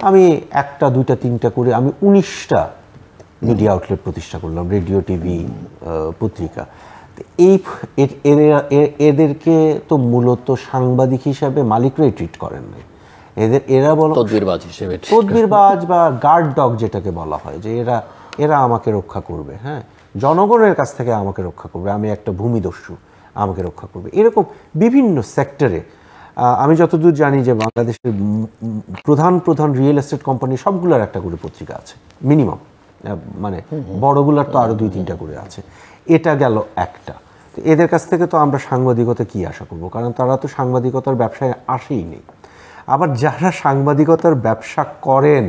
আমি একটা দুইটা তিনটা করে আমি উনিশটা মিডিয়া আউটলেট প্রতিষ্ঠা করলাম রেডিও টিভি পত্রিকা এই এদেরকে তো মূলত সাংবাদিক হিসাবে মালিকরাই ট্রিট করেন নাই এদের এরা বলো তদবিরবাজ হিসেবে তদবিরবাজ বা গার্ড ডগ যেটাকে বলা হয় যে এরা এরা আমাকে রক্ষা করবে হ্যাঁ জনগণের কাছ থেকে আমাকে রক্ষা করবে আমি একটা ভূমিদস্যু আমাকে রক্ষা করবে এরকম বিভিন্ন সেক্টরে আমি যতদূর জানি যে বাংলাদেশের প্রধান প্রধান রিয়েল এস্টেট কোম্পানি সবগুলোর একটা করে পত্রিকা আছে মিনিমাম মানে বড়গুলার তো আরও দুই তিনটা করে আছে এটা গেল একটা তো এদের কাছ থেকে তো আমরা সাংবাদিকতা কি আশা করব কারণ তারা তো সাংবাদিকতার ব্যবসায় আসেই নেই আবার যারা সাংবাদিকতার ব্যবসা করেন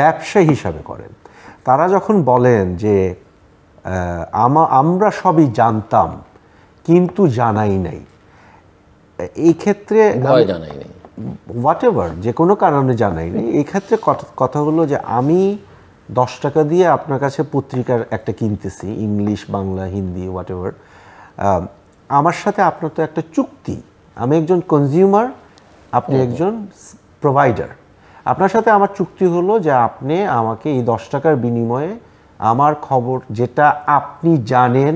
ব্যবসা হিসাবে করেন তারা যখন বলেন যে আমরা সবই জানতাম কিন্তু জানাই নাই এই ক্ষেত্রে জানাই নাই হোয়াট এভার যে কোনো কারণে জানাই নাই এই ক্ষেত্রে কথা হলো যে আমি দশ টাকা দিয়ে আপনার কাছে পত্রিকার একটা কিনতেছি English Bangla Hindi whatever আমার সাথে আপনার তো একটা চুক্তি আমি একজন কনজিউমার আপনি একজন প্রোভাইডার আপনার সাথে আমার চুক্তি হলো যে আপনি আমাকে এই দশ টাকার বিনিময়ে আমার খবর যেটা আপনি জানেন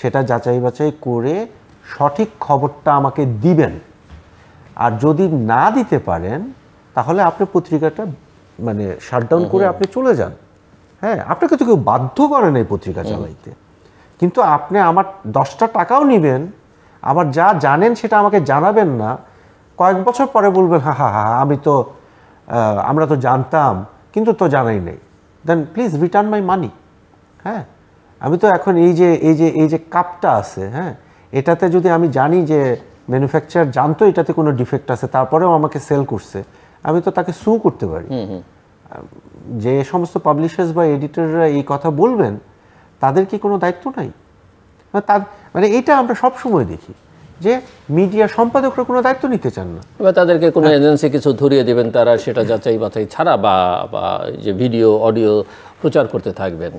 সেটা যাচাই বাছাই করে সঠিক খবরটা আমাকে দিবেন আর যদি না দিতে পারেন তাহলে আপনি পত্রিকাটা মানে শাটডাউন করে আপনি চলে যান হ্যাঁ আপনাকে তো কেউ বাধ্য করে না এই পত্রিকা চালাইতে কিন্তু আপনি আমার দশটা টাকাও নেবেন আবার যা জানেন সেটা আমাকে জানাবেন না কয়েক বছর পরে বলবেন হা হা হা আমি তো আমরা তো জানতাম কিন্তু তো জানাই নেই দেন প্লিজ রিটার্ন মাই মানি হ্যাঁ আমি তো এখন এই যে এই যে এই যে কাপটা আছে হ্যাঁ এটাতে যদি আমি জানি যে ম্যানুফ্যাকচার জানতো এটাতে কোনো ডিফেক্ট আছে তারপরেও আমাকে সেল করছে আমি তো তাকে সু করতে পারি যে সমস্ত পাবলিশার্স বা এডিটররা এই কথা বলবেন তাদের কি কোনো দায়িত্ব নাই মানে তার মানে এটা আমরা সব সময় দেখি যে মিডিয়া সম্পাদকরা কোনো দায়িত্ব নিতে চান না বা তাদেরকে কোনো এজেন্সি হ্যাঁ। কিছু ধরিয়ে দেবেন তারা সেটা যাচাই বাছাই ছাড়া বা বা যে ভিডিও অডিও প্রচার করতে থাকবেন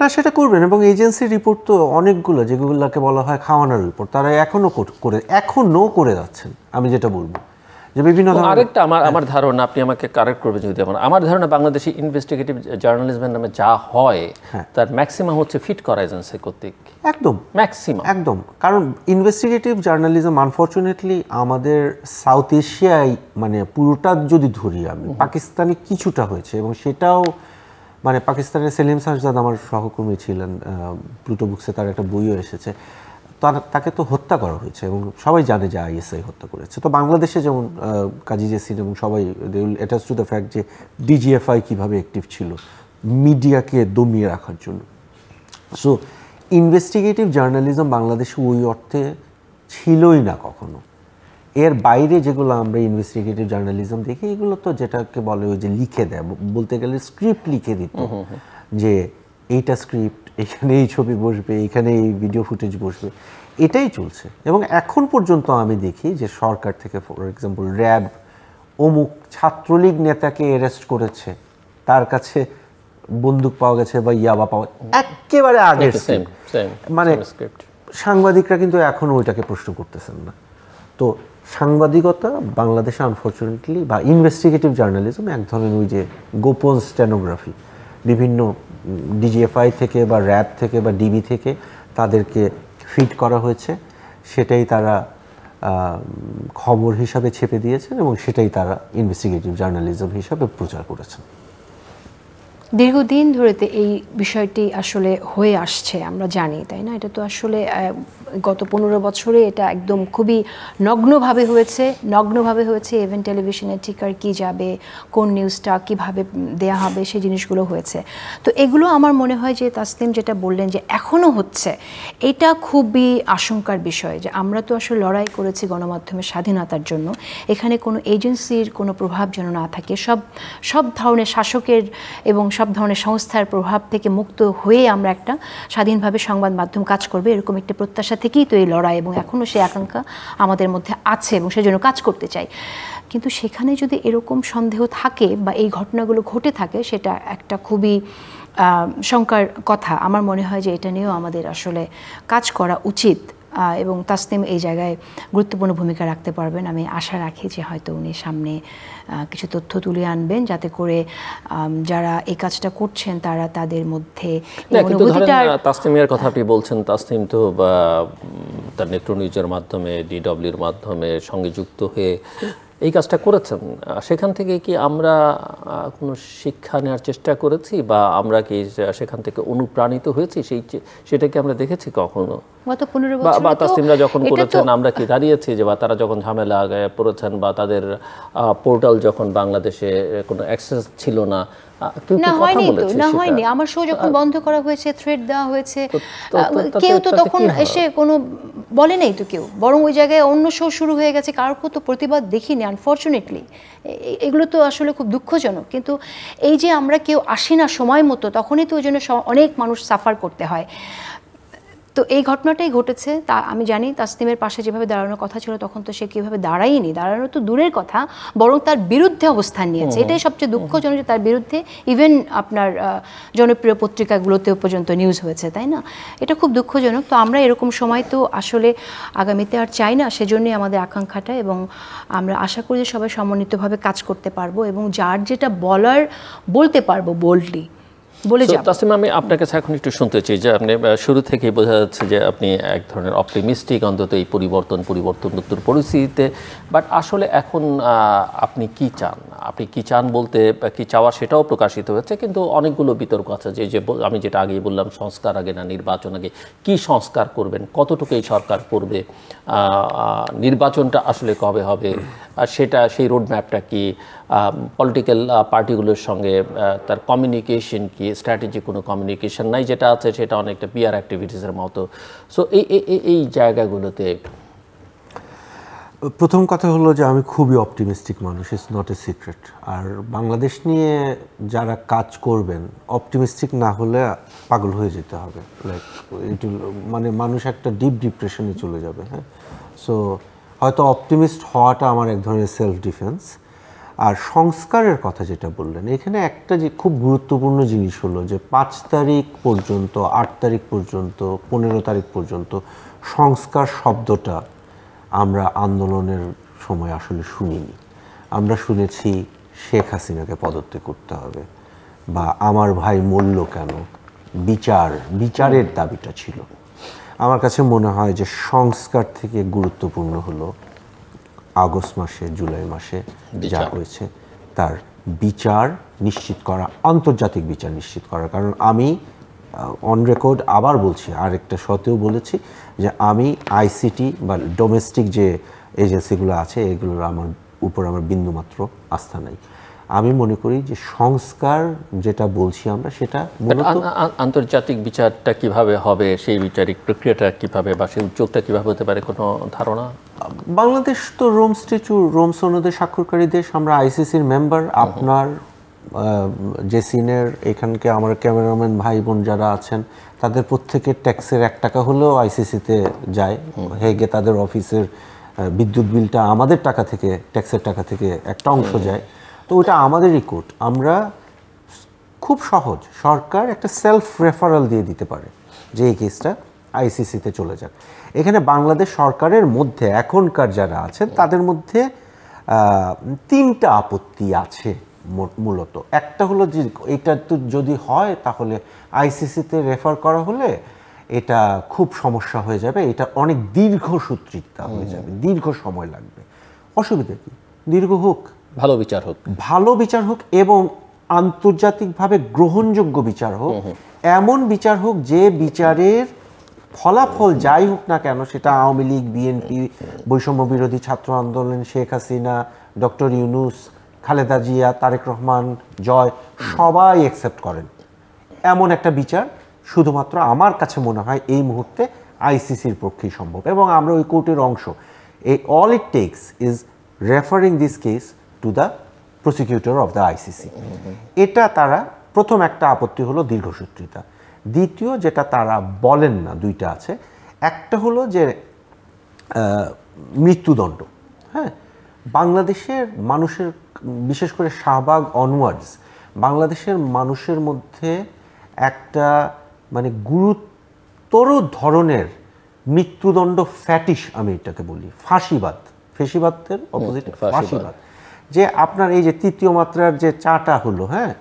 না সেটা করবেন এবং এজেন্সির রিপোর্ট তো অনেকগুলো যেগুলোকে বলা হয় খাওয়ানোর রিপোর্ট তারা এখনও করে এখনও করে যাচ্ছেন আমি যেটা বলবো যে বিভিন্ন আরেকটা আমার হ্যাঁ। আমার ধারণা আপনি আমাকে কারেক্ট করবেন যদি আমার আমার ধারণা বাংলাদেশি ইনভেস্টিগেটিভ জার্নালিজমের নামে যা হয় হ্যাঁ। তার ম্যাক্সিমাম হচ্ছে ফিট করা এজেন্সি কর্তৃক একদম ম্যাক্সিমাম একদম কারণ ইনভেস্টিগেটিভ জার্নালিজম আনফর্চুনেটলি আমাদের সাউথ এশিয়ায় মানে পুরোটা যদি ধরি আমি পাকিস্তানে কিছুটা হয়েছে এবং সেটাও মানে পাকিস্তানের সেলিম সাহজাদ আমার সহকর্মী ছিলেন প্লুটো বুকসে তার একটা বইও এসেছে তাকে তো হত্যা করা হয়েছে এবং সবাই জানে যে আইএসআই হত্যা করেছে তো বাংলাদেশে যেমন কাজী জেসিন এবং সবাই অ্যাটাচ টু দ্য ফ্যাক্ট যে ডিজিএফআই কীভাবে অ্যাক্টিভ ছিল মিডিয়াকে দমিয়ে রাখার জন্য সো ইনভেস্টিগেটিভ জার্নালিজম বাংলাদেশে ওই অর্থে ছিলই না কখনো এর বাইরে যেগুলো আমরা ইনভেস্টিগেটিভ জার্নালিজম দেখি এগুলো তো যেটাকে বলে ওই যে লিখে দেয় বলতে গেলে স্ক্রিপ্ট লিখে দিত যে এইটা স্ক্রিপ্ট এখানে এই ছবি বসবে এখানে এই ভিডিও ফুটেজ বসবে এটাই চলছে এবং এখন পর্যন্ত আমি দেখি যে সরকার থেকে ফর এক্সাম্পল র্যাব অমুক ছাত্রলীগ নেতাকে অ্যারেস্ট করেছে তার কাছে বন্দুক পাওয়া গেছে বা ইয়াবা পাওয়া একেবারে আগের মানে সাংবাদিকরা কিন্তু এখন ওইটাকে প্রশ্ন করতেছেন না তো সাংবাদিকতা বাংলাদেশে আনফর্চুনেটলি বা ইনভেস্টিগেটিভ জার্নালিজম এক ধরনের ওই যে গোপন স্ট্যানোগ্রাফি বিভিন্ন ডিজিএফআই থেকে বা র্যাব থেকে বা ডিবি থেকে তাদেরকে ফিট করা হয়েছে সেটাই তারা খবর হিসাবে ছেপে দিয়েছেন এবং সেটাই তারা ইনভেস্টিগেটিভ জার্নালিজম হিসাবে প্রচার করেছেন দীর্ঘদিন ধরেতে এই বিষয়টি আসলে হয়ে আসছে আমরা জানি তাই না এটা তো আসলে গত পনেরো বছরে এটা একদম খুবই নগ্নভাবে হয়েছে নগ্নভাবে হয়েছে ইভেন টেলিভিশনের ঠিকার কি যাবে কোন নিউজটা কিভাবে দেয়া হবে সেই জিনিসগুলো হয়েছে তো এগুলো আমার মনে হয় যে তাসলিম যেটা বললেন যে এখনও হচ্ছে এটা খুবই আশঙ্কার বিষয় যে আমরা তো আসলে লড়াই করেছি গণমাধ্যমের স্বাধীনতার জন্য এখানে কোনো এজেন্সির কোনো প্রভাব যেন না থাকে সব সব ধরনের শাসকের এবং সব সব ধরনের সংস্থার প্রভাব থেকে মুক্ত হয়ে আমরা একটা স্বাধীনভাবে সংবাদ মাধ্যম কাজ করবে এরকম একটি প্রত্যাশা থেকেই তো এই লড়াই এবং এখনও সেই আকাঙ্ক্ষা আমাদের মধ্যে আছে এবং সেজন্য কাজ করতে চাই কিন্তু সেখানে যদি এরকম সন্দেহ থাকে বা এই ঘটনাগুলো ঘটে থাকে সেটা একটা খুবই শঙ্কার কথা আমার মনে হয় যে এটা নিয়েও আমাদের আসলে কাজ করা উচিত এবং তাসনিম এই জায়গায় গুরুত্বপূর্ণ ভূমিকা রাখতে পারবেন আমি আশা রাখি যে হয়তো উনি সামনে কিছু তথ্য তুলে আনবেন যাতে করে যারা এই কাজটা করছেন তারা তাদের মধ্যে তাসনিমের কথা আপনি বলছেন তাসনিম তো তার নেত্র নিউজের মাধ্যমে ডিডব্লিউর মাধ্যমে সঙ্গে যুক্ত হয়ে এই কাজটা করেছেন সেখান থেকে কি আমরা কোনো শিক্ষা নেওয়ার চেষ্টা করেছি বা আমরা কি সেখান থেকে অনুপ্রাণিত হয়েছি সেই সেটাকে আমরা দেখেছি কখনো বা তাসিমরা যখন করেছেন আমরা কি দাঁড়িয়েছি যে বা তারা যখন ঝামেলা পড়েছেন বা তাদের পোর্টাল যখন বাংলাদেশে কোনো অ্যাক্সেস ছিল না না হয়নি তো না হয়নি আমার শো যখন বন্ধ করা হয়েছে থ্রেড দেওয়া হয়েছে কেউ তো তখন এসে কোনো বলে নাই তো কেউ বরং ওই জায়গায় অন্য শো শুরু হয়ে গেছে কারোর তো প্রতিবাদ দেখিনি আনফর্চুনেটলি এগুলো তো আসলে খুব দুঃখজনক কিন্তু এই যে আমরা কেউ আসি না সময় মতো তখনই তো ওই জন্য অনেক মানুষ সাফার করতে হয় তো এই ঘটনাটাই ঘটেছে তা আমি জানি তাসনিমের পাশে যেভাবে দাঁড়ানোর কথা ছিল তখন তো সে কীভাবে দাঁড়ায়নি দাঁড়ানো তো দূরের কথা বরং তার বিরুদ্ধে অবস্থান নিয়েছে এটাই সবচেয়ে দুঃখজনক যে তার বিরুদ্ধে ইভেন আপনার জনপ্রিয় পত্রিকাগুলোতেও পর্যন্ত নিউজ হয়েছে তাই না এটা খুব দুঃখজনক তো আমরা এরকম সময় তো আসলে আগামীতে আর চাই না সেজন্যই আমাদের আকাঙ্ক্ষাটা এবং আমরা আশা করি যে সবাই সমন্বিতভাবে কাজ করতে পারবো এবং যার যেটা বলার বলতে পারবো বোল্ডলি বলে যাব তাসিম আমি আপনার কাছে এখন একটু শুনতে চাই যে আপনি শুরু থেকেই বোঝা যাচ্ছে যে আপনি এক ধরনের অপটিমিস্টিক অন্তত এই পরিবর্তন পরিবর্তন নতুন পরিস্থিতিতে বাট আসলে এখন আপনি কি চান আপনি কি চান বলতে কি চাওয়া সেটাও প্রকাশিত হয়েছে কিন্তু অনেকগুলো বিতর্ক আছে যে যে আমি যেটা আগেই বললাম সংস্কার আগে না নির্বাচন আগে কি সংস্কার করবেন কতটুকু এই সরকার করবে নির্বাচনটা আসলে কবে হবে আর সেটা সেই রোড ম্যাপটা কি পলিটিক্যাল পার্টিগুলোর সঙ্গে তার কমিউনিকেশন কি স্ট্র্যাটেজি কোনো কমিউনিকেশন নাই যেটা আছে সেটা অনেকটা পিয়ার অ্যাক্টিভিটিসের মতো সো এই এই জায়গাগুলোতে প্রথম কথা হলো যে আমি খুবই অপটিমিস্টিক মানুষ ইটস নট এ সিক্রেট আর বাংলাদেশ নিয়ে যারা কাজ করবেন অপটিমিস্টিক না হলে পাগল হয়ে যেতে হবে লাইক ইট মানে মানুষ একটা ডিপ ডিপ্রেশনে চলে যাবে হ্যাঁ সো হয়তো অপটিমিস্ট হওয়াটা আমার এক ধরনের সেলফ ডিফেন্স আর সংস্কারের কথা যেটা বললেন এখানে একটা যে খুব গুরুত্বপূর্ণ জিনিস হলো যে পাঁচ তারিখ পর্যন্ত আট তারিখ পর্যন্ত পনেরো তারিখ পর্যন্ত সংস্কার শব্দটা আমরা আন্দোলনের সময় আসলে শুনিনি আমরা শুনেছি শেখ হাসিনাকে পদত্যাগ করতে হবে বা আমার ভাই মূল্য কেন বিচার বিচারের দাবিটা ছিল আমার কাছে মনে হয় যে সংস্কার থেকে গুরুত্বপূর্ণ হলো আগস্ট মাসে জুলাই মাসে যা হয়েছে তার বিচার নিশ্চিত করা আন্তর্জাতিক বিচার নিশ্চিত করা কারণ আমি অন রেকর্ড আবার বলছি আরেকটা সত্ত্বেও বলেছি যে আমি আইসিটি বা ডোমেস্টিক যে এজেন্সিগুলো আছে এগুলোর আমার উপর আমার বিন্দুমাত্র আস্থা নেই আমি মনে করি যে সংস্কার যেটা বলছি আমরা সেটা আন্তর্জাতিক বিচারটা কিভাবে হবে সেই বিচারিক প্রক্রিয়াটা কিভাবে বা সেই উদ্যোগটা কিভাবে হতে পারে কোনো ধারণা বাংলাদেশ তো রোম স্ট্যাচু রোম সনদে স্বাক্ষরকারী দেশ আমরা আইসিসির মেম্বার আপনার যে সিনের এখানকে আমার ক্যামেরাম্যান ভাই বোন যারা আছেন তাদের প্রত্যেকের ট্যাক্সের এক টাকা হলেও আইসিসিতে যায় হেগে তাদের অফিসের বিদ্যুৎ বিলটা আমাদের টাকা থেকে ট্যাক্সের টাকা থেকে একটা অংশ যায় তো ওটা আমাদেরই কোর্ট আমরা খুব সহজ সরকার একটা সেলফ রেফারেল দিয়ে দিতে পারে যে এই কেসটা আইসিসিতে চলে যাক এখানে বাংলাদেশ সরকারের মধ্যে এখনকার যারা আছেন তাদের মধ্যে তিনটা আপত্তি আছে মূলত একটা হলো যে এটা তো যদি হয় তাহলে আইসিসিতে রেফার করা হলে এটা খুব সমস্যা হয়ে যাবে এটা অনেক দীর্ঘ সূত্রিকতা হয়ে যাবে দীর্ঘ সময় লাগবে অসুবিধা কি দীর্ঘ হোক ভালো বিচার হোক ভালো বিচার হোক এবং আন্তর্জাতিকভাবে গ্রহণযোগ্য বিচার হোক এমন বিচার হোক যে বিচারের ফলাফল যাই হোক না কেন সেটা আওয়ামী লীগ বিএনপি বৈষম্য বিরোধী ছাত্র আন্দোলন শেখ হাসিনা ডক্টর ইউনুস খালেদা জিয়া তারেক রহমান জয় সবাই অ্যাকসেপ্ট করেন এমন একটা বিচার শুধুমাত্র আমার কাছে মনে হয় এই মুহূর্তে আইসিসির পক্ষেই সম্ভব এবং আমরা ওই কোর্টের অংশ এই all it takes is referring this case to the prosecutor of the ICC এটা তারা প্রথম একটা আপত্তি হলো দীর্ঘসূত্রিতা দ্বিতীয় যেটা তারা বলেন না দুইটা আছে একটা হলো যে মৃত্যুদণ্ড হ্যাঁ বাংলাদেশের মানুষের বিশেষ করে শাহবাগ অনওয়ার্ডস বাংলাদেশের মানুষের মধ্যে একটা মানে গুরুতর ধরনের মৃত্যুদণ্ড ফ্যাটিস আমি এটাকে বলি ফাঁসিবাদ ফেসিবাদের অপোজিট ফাঁসিবাদ যে আপনার এই যে তৃতীয় মাত্রার যে চাটা হলো হ্যাঁ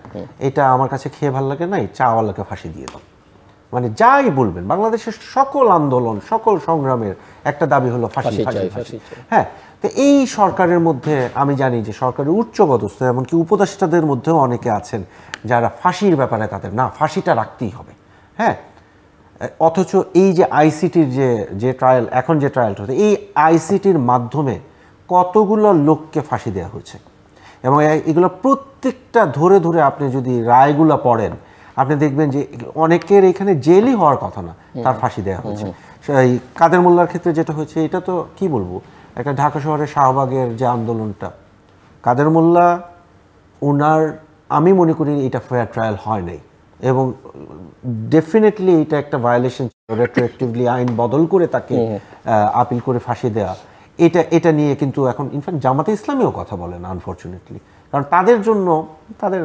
এটা আমার কাছে খেয়ে ভালো লাগে নাই চাওয়ালাকে ফাঁসি দিয়ে দাও মানে যাই বলবেন বাংলাদেশের সকল আন্দোলন সকল সংগ্রামের একটা দাবি হলো ফাঁসি ফাঁসি ফাঁসি হ্যাঁ তো এই সরকারের মধ্যে আমি জানি যে সরকারের উচ্চপদস্থ এমনকি উপদেষ্টাদের মধ্যেও অনেকে আছেন যারা ফাঁসির ব্যাপারে তাদের না ফাঁসিটা রাখতেই হবে হ্যাঁ অথচ এই যে আইসিটির যে যে ট্রায়াল এখন যে ট্রায়ালটা হচ্ছে এই আইসিটির মাধ্যমে কতগুলো লোককে ফাঁসি দেওয়া হয়েছে এবং এগুলো প্রত্যেকটা ধরে ধরে আপনি যদি রায়গুলো পড়েন আপনি দেখবেন যে অনেকের এখানে জেলই হওয়ার কথা না তার ফাঁসি দেওয়া হয়েছে এই কাদের মোল্লার ক্ষেত্রে যেটা হয়েছে এটা তো কি বলবো একটা ঢাকা শহরের শাহবাগের যে আন্দোলনটা কাদের মোল্লা ওনার আমি মনে করি এটা ফেয়ার ট্রায়াল হয় নাই এবং ডেফিনেটলি এটা একটা ভায়োলেশন রেট্রোয়েক্টিভলি আইন বদল করে তাকে আপিল করে ফাঁসি দেওয়া এটা এটা নিয়ে কিন্তু এখন ইনফ্যাক্ট জামাতে ইসলামীও কথা বলে না আনফর্চুনেটলি কারণ তাদের জন্য তাদের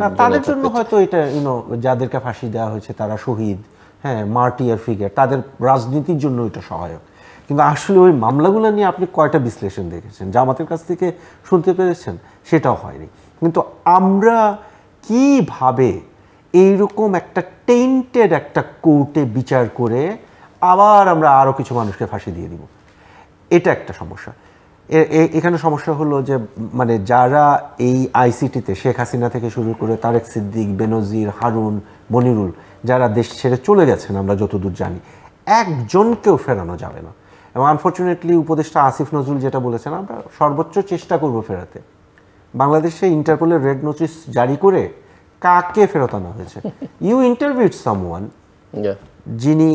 না তাদের জন্য হয়তো এটা ইউনো যাদেরকে ফাঁসি দেওয়া হয়েছে তারা শহীদ হ্যাঁ মার্টিয়ার ফিগার তাদের রাজনীতির জন্য এটা সহায়ক কিন্তু আসলে ওই মামলাগুলো নিয়ে আপনি কয়টা বিশ্লেষণ দেখেছেন জামাতের কাছ থেকে শুনতে পেরেছেন সেটাও হয়নি কিন্তু আমরা কিভাবে এইরকম একটা টেন্টেড একটা কোর্টে বিচার করে আবার আমরা আরও কিছু মানুষকে ফাঁসি দিয়ে দিব এটা একটা সমস্যা এখানে সমস্যা হলো যে মানে যারা এই আইসিটিতে শেখ হাসিনা থেকে শুরু করে তারেক সিদ্দিক বেনজির হারুন মনিরুল যারা দেশ ছেড়ে চলে গেছেন আমরা যতদূর জানি একজনকেও ফেরানো যাবে না এবং আনফর্চুনেটলি উপদেষ্টা আসিফ নজরুল যেটা বলেছেন আমরা সর্বোচ্চ চেষ্টা করব ফেরাতে বাংলাদেশে ইন্টারপোলের রেড নোটিস জারি করে কাকে ফেরত আনা হয়েছে ইউ ইন্টারভিউড সামওয়ান যিনি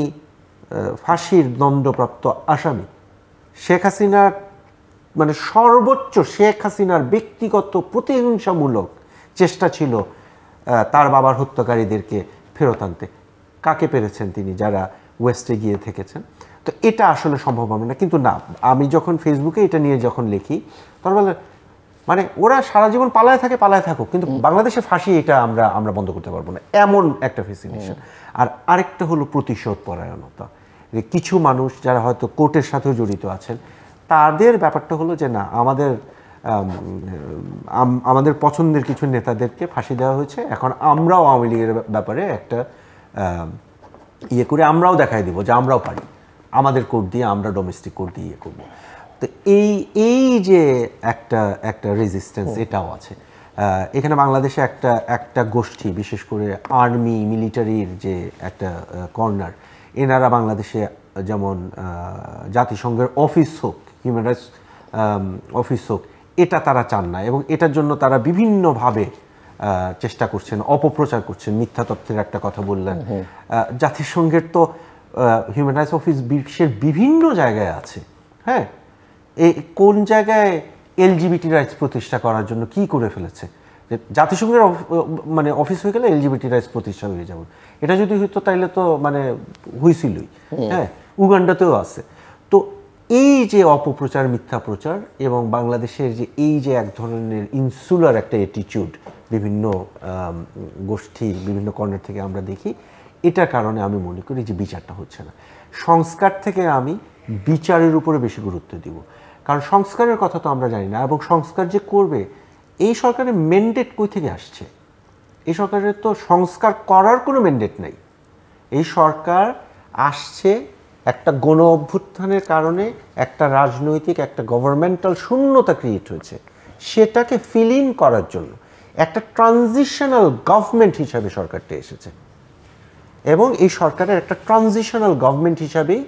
ফাঁসির দণ্ডপ্রাপ্ত আসামি শেখ হাসিনার মানে সর্বোচ্চ শেখ হাসিনার ব্যক্তিগত প্রতিহিংসামূলক চেষ্টা ছিল তার বাবার হত্যাকারীদেরকে ফেরত আনতে কাকে পেরেছেন তিনি যারা ওয়েস্টে গিয়ে থেকেছেন তো এটা আসলে সম্ভব হবে না কিন্তু না আমি যখন ফেসবুকে এটা নিয়ে যখন লিখি তখন বলে মানে ওরা সারা জীবন পালায় থাকে পালায় থাকুক কিন্তু বাংলাদেশে ফাঁসি এটা আমরা আমরা বন্ধ করতে পারবো না এমন একটা ফেসিনেশন আর আরেকটা হলো প্রতিশোধ পরায়ণতা যে কিছু মানুষ যারা হয়তো কোর্টের সাথেও জড়িত আছেন তাদের ব্যাপারটা হলো যে না আমাদের আমাদের পছন্দের কিছু নেতাদেরকে ফাঁসি দেওয়া হয়েছে এখন আমরাও আওয়ামী লীগের ব্যাপারে একটা ইয়ে করে আমরাও দেখাই দেবো যে আমরাও পারি আমাদের কোর্ট দিয়ে আমরা ডোমেস্টিক কোর্ট দিয়ে ইয়ে করবো তো এই এই যে একটা একটা রেজিস্ট্যান্স এটাও আছে এখানে বাংলাদেশে একটা একটা গোষ্ঠী বিশেষ করে আর্মি মিলিটারির যে একটা কর্নার এনারা বাংলাদেশে যেমন জাতিসংঘের অফিস হোক হিউম্যান রাইটস অফিস হোক এটা তারা চান না এবং এটার জন্য তারা বিভিন্নভাবে চেষ্টা করছেন অপপ্রচার করছেন মিথ্যা তথ্যের একটা কথা বললেন জাতিসংঘের তো হিউম্যান রাইটস অফিস বিশ্বের বিভিন্ন জায়গায় আছে হ্যাঁ এ কোন জায়গায় এলজিবিটি রাইটস প্রতিষ্ঠা করার জন্য কি করে ফেলেছে জাতিসংঘের মানে অফিস হয়ে গেলে এলজিবিটি রাইটস প্রতিষ্ঠা হয়ে যাবে এটা যদি হইতো তাইলে তো মানে হয়েছিলই হ্যাঁ উগান্ডাতেও আছে তো এই যে অপপ্রচার মিথ্যা প্রচার এবং বাংলাদেশের যে এই যে এক ধরনের ইনসুলার একটা অ্যাটিচিউড বিভিন্ন গোষ্ঠী বিভিন্ন কর্নার থেকে আমরা দেখি এটার কারণে আমি মনে করি যে বিচারটা হচ্ছে না সংস্কার থেকে আমি বিচারের উপরে বেশি গুরুত্ব দিব কারণ সংস্কারের কথা তো আমরা জানি না এবং সংস্কার যে করবে এই সরকারের ম্যান্ডেট কই থেকে আসছে এই সরকারের তো সংস্কার করার কোনো ম্যান্ডেট নাই এই সরকার আসছে একটা গণ অভ্যুত্থানের কারণে একটা রাজনৈতিক একটা গভর্নমেন্টাল শূন্যতা ক্রিয়েট হয়েছে সেটাকে ফিল ইন করার জন্য একটা ট্রানজিশনাল গভর্নমেন্ট হিসাবে সরকারটা এসেছে এবং এই সরকারের একটা ট্রানজিশনাল গভর্নমেন্ট হিসাবেই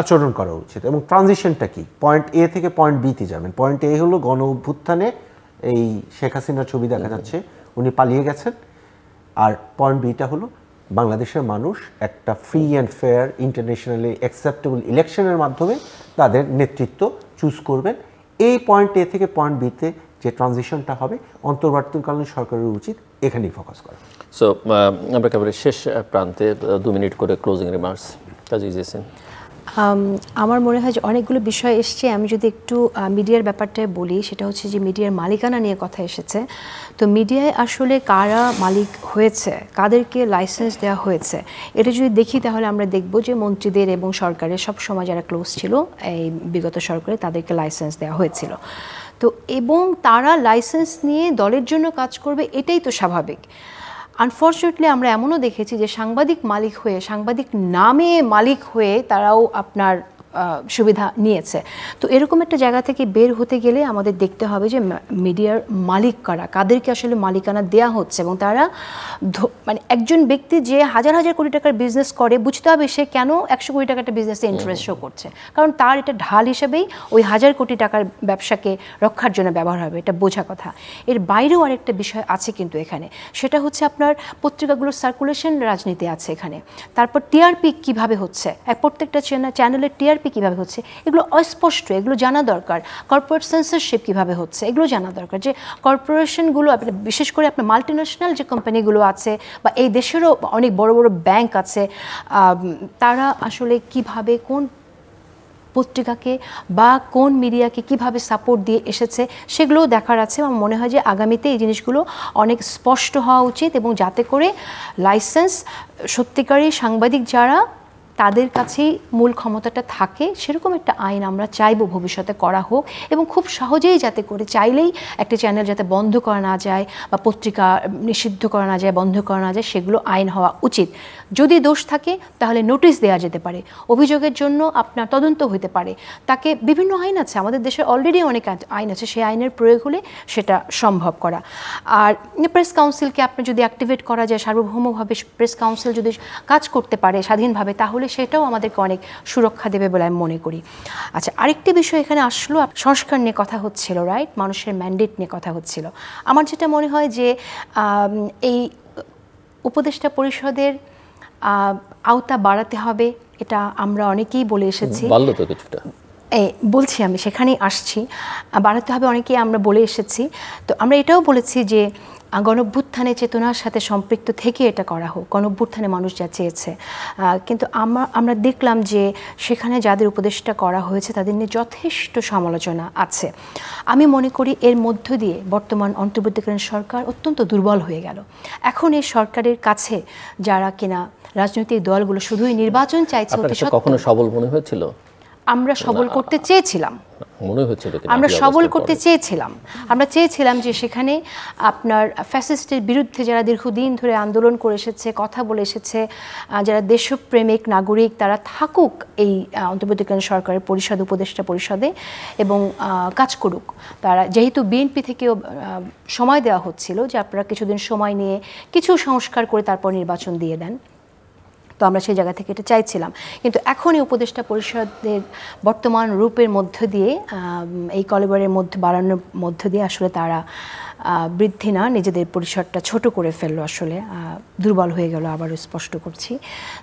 আচরণ করা উচিত এবং ট্রানজিশনটা কি পয়েন্ট এ থেকে পয়েন্ট বিতে যাবেন পয়েন্ট এ হলো গণ অভ্যুত্থানে এই শেখ হাসিনার ছবি দেখা যাচ্ছে উনি পালিয়ে গেছেন আর পয়েন্ট বিটা হলো বাংলাদেশের মানুষ একটা free and fair internationally acceptable ইলেকশনের মাধ্যমে তাদের নেতৃত্ব চুজ করবেন এই পয়েন্ট এ থেকে পয়েন্ট বিতে যে ট্রানজিশনটা হবে অন্তর্বর্তীকালীন সরকারের উচিত এখানেই ফোকাস করা সো uh, আমরা একেবারে শেষ প্রান্তে দু মিনিট করে ক্লোজিং রিমার্কস কাজে জেসেন আমার মনে হয় যে অনেকগুলো বিষয় এসছে আমি যদি একটু মিডিয়ার ব্যাপারটা বলি সেটা হচ্ছে যে মিডিয়ার মালিকানা নিয়ে কথা এসেছে তো মিডিয়ায় আসলে কারা মালিক হয়েছে কাদেরকে লাইসেন্স দেওয়া হয়েছে এটা যদি দেখি তাহলে আমরা দেখব যে মন্ত্রীদের এবং সরকারের সব সময় যারা ক্লোজ ছিল এই বিগত সরকারে তাদেরকে লাইসেন্স দেওয়া হয়েছিল তো এবং তারা লাইসেন্স নিয়ে দলের জন্য কাজ করবে এটাই তো স্বাভাবিক আনফর্চুনেটলি আমরা এমনও দেখেছি যে সাংবাদিক মালিক হয়ে সাংবাদিক নামে মালিক হয়ে তারাও আপনার সুবিধা নিয়েছে তো এরকম একটা জায়গা থেকে বের হতে গেলে আমাদের দেখতে হবে যে মিডিয়ার মালিক কারা কাদেরকে আসলে মালিকানা দেয়া হচ্ছে এবং তারা মানে একজন ব্যক্তি যে হাজার হাজার কোটি টাকার বিজনেস করে বুঝতে হবে সে কেন একশো কোটি টাকার একটা বিজনেসে ইন্টারেস্ট শো করছে কারণ তার এটা ঢাল হিসেবেই ওই হাজার কোটি টাকার ব্যবসাকে রক্ষার জন্য ব্যবহার হবে এটা বোঝা কথা এর বাইরেও আরেকটা বিষয় আছে কিন্তু এখানে সেটা হচ্ছে আপনার পত্রিকাগুলোর সার্কুলেশন রাজনীতি আছে এখানে তারপর টিআরপি কিভাবে হচ্ছে এক প্রত্যেকটা চ্যানেলের টিআরপি থেরাপি কীভাবে হচ্ছে এগুলো অস্পষ্ট এগুলো জানা দরকার কর্পোরেট সেন্সারশিপ কীভাবে হচ্ছে এগুলো জানা দরকার যে কর্পোরেশনগুলো আপনি বিশেষ করে আপনার মাল্টিন্যাশনাল যে কোম্পানিগুলো আছে বা এই দেশেরও অনেক বড় বড় ব্যাংক আছে তারা আসলে কিভাবে কোন পত্রিকাকে বা কোন মিডিয়াকে কিভাবে সাপোর্ট দিয়ে এসেছে সেগুলোও দেখার আছে আমার মনে হয় যে আগামীতে এই জিনিসগুলো অনেক স্পষ্ট হওয়া উচিত এবং যাতে করে লাইসেন্স সত্যিকারী সাংবাদিক যারা তাদের কাছেই মূল ক্ষমতাটা থাকে সেরকম একটা আইন আমরা চাইব ভবিষ্যতে করা হোক এবং খুব সহজেই যাতে করে চাইলেই একটা চ্যানেল যাতে বন্ধ করা না যায় বা পত্রিকা নিষিদ্ধ করা না যায় বন্ধ করা না যায় সেগুলো আইন হওয়া উচিত যদি দোষ থাকে তাহলে নোটিশ দেওয়া যেতে পারে অভিযোগের জন্য আপনার তদন্ত হতে পারে তাকে বিভিন্ন আইন আছে আমাদের দেশে অলরেডি অনেক আইন আছে সেই আইনের প্রয়োগ হলে সেটা সম্ভব করা আর প্রেস কাউন্সিলকে আপনি যদি অ্যাক্টিভেট করা যায় সার্বভৌমভাবে প্রেস কাউন্সিল যদি কাজ করতে পারে স্বাধীনভাবে তাহলে তাহলে সেটাও আমাদেরকে অনেক সুরক্ষা দেবে বলে আমি মনে করি আচ্ছা আরেকটি বিষয় এখানে আসলো সংস্কার নিয়ে কথা হচ্ছিল রাইট মানুষের ম্যান্ডেট নিয়ে কথা হচ্ছিল আমার যেটা মনে হয় যে এই উপদেষ্টা পরিষদের আওতা বাড়াতে হবে এটা আমরা অনেকেই বলে এসেছি এই বলছি আমি সেখানেই আসছি বাড়াতে হবে অনেকেই আমরা বলে এসেছি তো আমরা এটাও বলেছি যে গণভ্যুত্থানে চেতনার সাথে সম্পৃক্ত থেকে এটা করা হোক গণভ্যুত্থানে মানুষ যা চেয়েছে কিন্তু আমরা আমরা দেখলাম যে সেখানে যাদের উপদেশটা করা হয়েছে তাদের নিয়ে যথেষ্ট সমালোচনা আছে আমি মনে করি এর মধ্য দিয়ে বর্তমান অন্তর্বর্তীকালীন সরকার অত্যন্ত দুর্বল হয়ে গেল এখন এই সরকারের কাছে যারা কিনা রাজনৈতিক দলগুলো শুধুই নির্বাচন চাইছে কখনো সবল মনে হয়েছিল আমরা সবল করতে চেয়েছিলাম মনে হচ্ছে আমরা সবল করতে চেয়েছিলাম আমরা চেয়েছিলাম যে সেখানে আপনার ফ্যাসিস্টের বিরুদ্ধে যারা দীর্ঘদিন ধরে আন্দোলন করে এসেছে কথা বলে এসেছে যারা দেশপ্রেমিক নাগরিক তারা থাকুক এই অন্তর্বর্তীকালীন সরকারের পরিষদ উপদেষ্টা পরিষদে এবং কাজ করুক তারা যেহেতু বিএনপি থেকেও সময় দেওয়া হচ্ছিল যে আপনারা কিছুদিন সময় নিয়ে কিছু সংস্কার করে তারপর নির্বাচন দিয়ে দেন তো আমরা সেই জায়গা থেকে এটা চাইছিলাম কিন্তু এখন এই উপদেষ্টা পরিষদের বর্তমান রূপের মধ্য দিয়ে এই কলেবারের মধ্যে বাড়ানোর মধ্য দিয়ে আসলে তারা বৃদ্ধি না নিজেদের পরিসরটা ছোট করে ফেললো আসলে দুর্বল হয়ে গেল আবারও স্পষ্ট করছি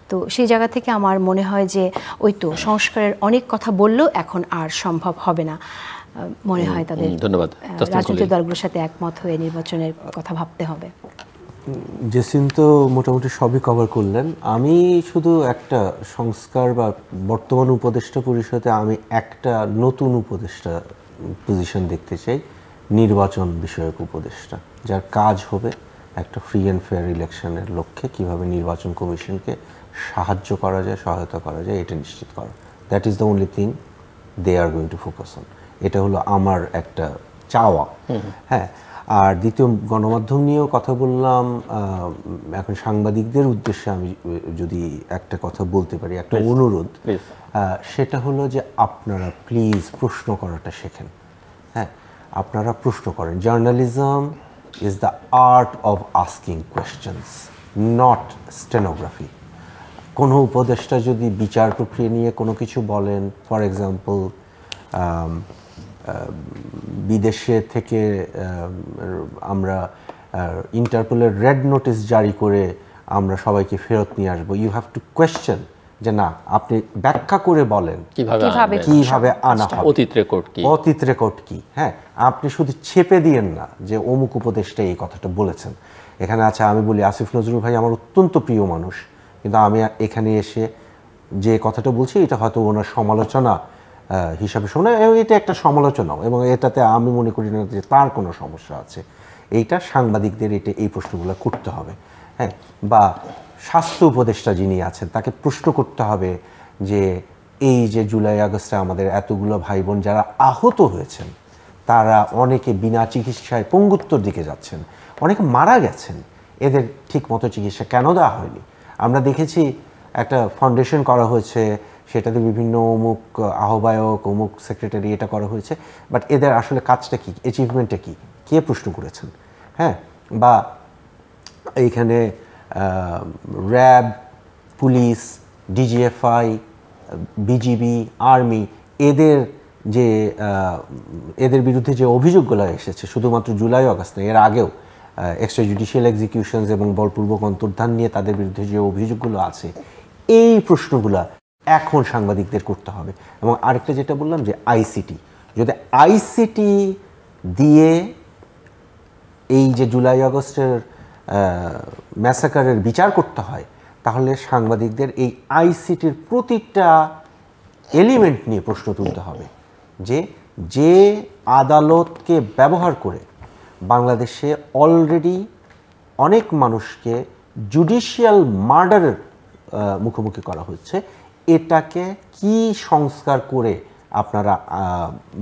তো সেই জায়গা থেকে আমার মনে হয় যে ওই তো সংস্কারের অনেক কথা বললেও এখন আর সম্ভব হবে না মনে হয় তাদের ধন্যবাদ রাজনৈতিক দলগুলোর সাথে একমত হয়ে নির্বাচনের কথা ভাবতে হবে জেসিন তো মোটামুটি সবই কভার করলেন আমি শুধু একটা সংস্কার বা বর্তমান উপদেষ্টা পরিষদে আমি একটা নতুন উপদেষ্টা পজিশন দেখতে চাই নির্বাচন বিষয়ক উপদেষ্টা যার কাজ হবে একটা ফ্রি অ্যান্ড ফেয়ার ইলেকশনের লক্ষ্যে কিভাবে নির্বাচন কমিশনকে সাহায্য করা যায় সহায়তা করা যায় এটা নিশ্চিত করা that is the only thing they are going to focus on এটা হলো আমার একটা চাওয়া হ্যাঁ আর দ্বিতীয় গণমাধ্যম নিয়েও কথা বললাম এখন সাংবাদিকদের উদ্দেশ্যে আমি যদি একটা কথা বলতে পারি একটা অনুরোধ সেটা হলো যে আপনারা প্লিজ প্রশ্ন করাটা শেখেন হ্যাঁ আপনারা প্রশ্ন করেন journalism is the art of asking questions not stenography কোনো উপদেষ্টা যদি বিচার প্রক্রিয়া নিয়ে কোনো কিছু বলেন ফর এক্সাম্পল বিদেশে থেকে আমরা ইন্টারপোলের রেড নোটিস জারি করে আমরা সবাইকে ফেরত নিয়ে আসবো ইউ হ্যাভ টু কোয়েশ্চেন যে না আপনি ব্যাখ্যা করে বলেন কিভাবে কিভাবে আনা আচ্ছা, হবে অতীত রেকর্ড কি অতীত রেকর্ড কি হ্যাঁ আপনি শুধু ছেপে দিয়েন না যে অমুক উপদেশটা এই কথাটা বলেছেন এখানে আছে আমি বলি আসিফ নজরুল ভাই আমার অত্যন্ত প্রিয় মানুষ কিন্তু আমি এখানে এসে যে কথাটা বলছি এটা হয়তো ওনার সমালোচনা হিসাবে শোনা এবং এটা একটা সমালোচনাও এবং এটাতে আমি মনে করি না যে তার কোনো সমস্যা আছে এইটা সাংবাদিকদের এটা এই প্রশ্নগুলো করতে হবে হ্যাঁ বা স্বাস্থ্য উপদেষ্টা যিনি আছেন তাকে প্রশ্ন করতে হবে যে এই যে জুলাই আগস্টে আমাদের এতগুলো ভাই বোন যারা আহত হয়েছেন তারা অনেকে বিনা চিকিৎসায় পঙ্গুত্বর দিকে যাচ্ছেন অনেকে মারা গেছেন এদের ঠিকমতো চিকিৎসা কেন দেওয়া হয়নি আমরা দেখেছি একটা ফাউন্ডেশন করা হয়েছে সেটাতে বিভিন্ন অমুক আহ্বায়ক অমুক সেক্রেটারি এটা করা হয়েছে বাট এদের আসলে কাজটা কী অ্যাচিভমেন্টটা কী কে প্রশ্ন করেছেন হ্যাঁ বা এইখানে RAB police DGFI BGB army এদের যে এদের বিরুদ্ধে যে অভিযোগগুলো এসেছে শুধুমাত্র জুলাই অগাস্ট এর আগেও এক্সট্রা জুডিশিয়াল এক্সিকিউশনস এবং বলপূর্বক অন্তর্ধান নিয়ে তাদের বিরুদ্ধে যে অভিযোগগুলো আছে এই প্রশ্নগুলা এখন সাংবাদিকদের করতে হবে এবং আরেকটা যেটা বললাম যে আইসিটি যদি আইসিটি দিয়ে এই যে জুলাই আগস্টের ম্যাসাকারের বিচার করতে হয় তাহলে সাংবাদিকদের এই আইসিটির প্রতিটা এলিমেন্ট নিয়ে প্রশ্ন তুলতে হবে যে যে আদালতকে ব্যবহার করে বাংলাদেশে অলরেডি অনেক মানুষকে জুডিশিয়াল মার্ডারের মুখোমুখি করা হচ্ছে এটাকে কি সংস্কার করে আপনারা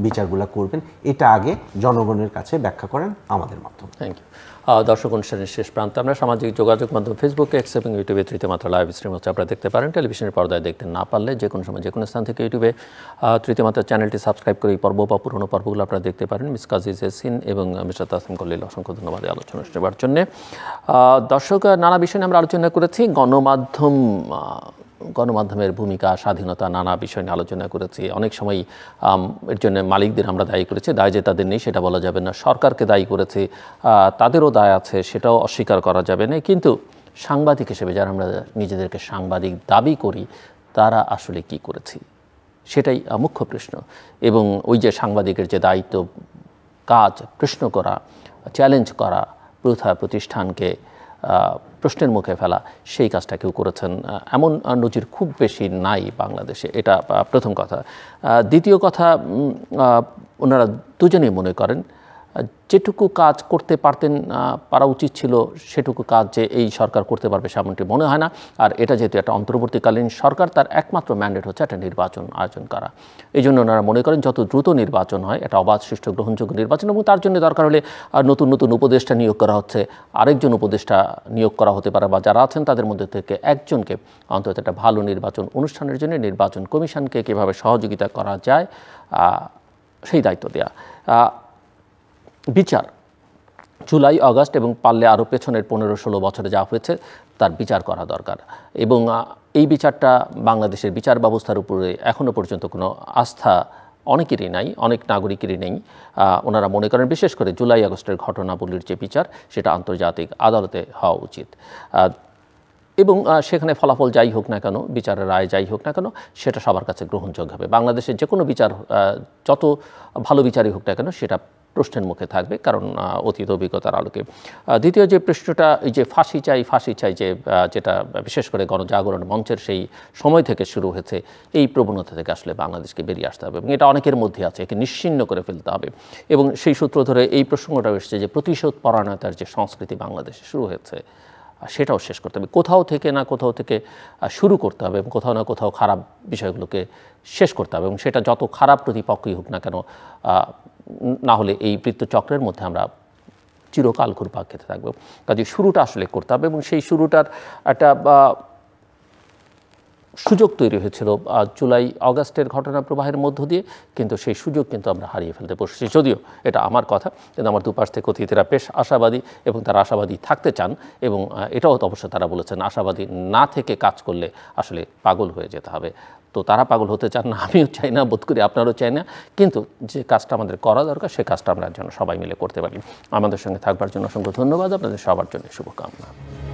বিচারগুলো করবেন এটা আগে জনগণের কাছে ব্যাখ্যা করেন আমাদের মাধ্যমে থ্যাংক ইউ দর্শক অনুষ্ঠানের শেষ প্রান্তে আমরা সামাজিক যোগাযোগ মাধ্যম ফেসবুকে এক্স এবং ইউটিউবে মাত্র লাইভ স্ট্রিম হচ্ছে আপনারা দেখতে পারেন টেলিভিশনের পর্দায় দেখতে না পারলে যে কোনো সময় যে কোনো স্থান থেকে ইউটিউবে মাত্রার চ্যানেলটি সাবস্ক্রাইব করে এই পর্ব বা পুরনো পর্বগুলো আপনারা দেখতে পারেন মিস কাজিজ এসিন এবং মিস্টার তাসিম কল্লিল অসংখ্য ধন্যবাদ আলোচনা নেবার জন্য দর্শক নানা বিষয় নিয়ে আমরা আলোচনা করেছি গণমাধ্যম গণমাধ্যমের ভূমিকা স্বাধীনতা নানা বিষয় নিয়ে আলোচনা করেছি অনেক সময় এর জন্য মালিকদের আমরা দায়ী করেছি দায় যে তাদের নেই সেটা বলা যাবে না সরকারকে দায়ী করেছি তাদেরও দায় আছে সেটাও অস্বীকার করা যাবে না কিন্তু সাংবাদিক হিসেবে যারা আমরা নিজেদেরকে সাংবাদিক দাবি করি তারা আসলে কি করেছি সেটাই মুখ্য প্রশ্ন এবং ওই যে সাংবাদিকের যে দায়িত্ব কাজ প্রশ্ন করা চ্যালেঞ্জ করা প্রথা প্রতিষ্ঠানকে প্রশ্নের মুখে ফেলা সেই কাজটা কেউ করেছেন এমন নজির খুব বেশি নাই বাংলাদেশে এটা প্রথম কথা দ্বিতীয় কথা ওনারা দুজনেই মনে করেন যেটুকু কাজ করতে পারতেন পারা উচিত ছিল সেটুকু কাজ যে এই সরকার করতে পারবে সেমনটি মনে হয় না আর এটা যেহেতু একটা অন্তর্বর্তীকালীন সরকার তার একমাত্র ম্যান্ডেট হচ্ছে একটা নির্বাচন আয়োজন করা এই জন্য ওনারা মনে করেন যত দ্রুত নির্বাচন হয় এটা অবাধ সৃষ্ট গ্রহণযোগ্য নির্বাচন এবং তার জন্য দরকার হলে নতুন নতুন উপদেষ্টা নিয়োগ করা হচ্ছে আরেকজন উপদেষ্টা নিয়োগ করা হতে পারে বা যারা আছেন তাদের মধ্যে থেকে একজনকে অন্তত একটা ভালো নির্বাচন অনুষ্ঠানের জন্য নির্বাচন কমিশনকে কীভাবে সহযোগিতা করা যায় সেই দায়িত্ব দেওয়া বিচার জুলাই অগস্ট এবং পারলে আরও পেছনের পনেরো ষোলো বছরে যা হয়েছে তার বিচার করা দরকার এবং এই বিচারটা বাংলাদেশের বিচার ব্যবস্থার উপরে এখনও পর্যন্ত কোনো আস্থা অনেকেরই নাই অনেক নাগরিকেরই নেই ওনারা মনে করেন বিশেষ করে জুলাই আগস্টের ঘটনাবলীর যে বিচার সেটা আন্তর্জাতিক আদালতে হওয়া উচিত এবং সেখানে ফলাফল যাই হোক না কেন বিচারের রায় যাই হোক না কেন সেটা সবার কাছে গ্রহণযোগ্য হবে বাংলাদেশের যে কোনো বিচার যত ভালো বিচারই হোক না কেন সেটা প্রশ্নের মুখে থাকবে কারণ অতীত অভিজ্ঞতার আলোকে দ্বিতীয় যে প্রশ্নটা এই যে ফাঁসি চাই ফাঁসি চাই যে যেটা বিশেষ করে গণজাগরণ মঞ্চের সেই সময় থেকে শুরু হয়েছে এই প্রবণতা থেকে আসলে বাংলাদেশকে বেরিয়ে আসতে হবে এবং এটা অনেকের মধ্যে আছে একে নিশ্চিন্ন করে ফেলতে হবে এবং সেই সূত্র ধরে এই প্রসঙ্গটা এসেছে যে প্রতিশোধ পরায়ণতার যে সংস্কৃতি বাংলাদেশে শুরু হয়েছে সেটাও শেষ করতে হবে কোথাও থেকে না কোথাও থেকে শুরু করতে হবে এবং কোথাও না কোথাও খারাপ বিষয়গুলোকে শেষ করতে হবে এবং সেটা যত খারাপ প্রতিপক্ষই হোক না কেন না হলে এই বৃত্তচক্রের মধ্যে আমরা চিরকাল ঘুরপাক খেতে থাকবো কাজে শুরুটা আসলে করতে হবে এবং সেই শুরুটার একটা সুযোগ তৈরি হয়েছিল জুলাই অগাস্টের ঘটনা প্রবাহের মধ্য দিয়ে কিন্তু সেই সুযোগ কিন্তু আমরা হারিয়ে ফেলতে বসেছি যদিও এটা আমার কথা কিন্তু আমার দুপাশ থেকে অতিথিরা বেশ আশাবাদী এবং তারা আশাবাদী থাকতে চান এবং এটাও তো অবশ্য তারা বলেছেন আশাবাদী না থেকে কাজ করলে আসলে পাগল হয়ে যেতে হবে তো তারা পাগল হতে চান না আমিও চাই না বোধ করি আপনারও চাই না কিন্তু যে কাজটা আমাদের করা দরকার সে কাজটা আমরা যেন সবাই মিলে করতে পারি আমাদের সঙ্গে থাকবার জন্য অসংখ্য ধন্যবাদ আপনাদের সবার জন্য শুভকামনা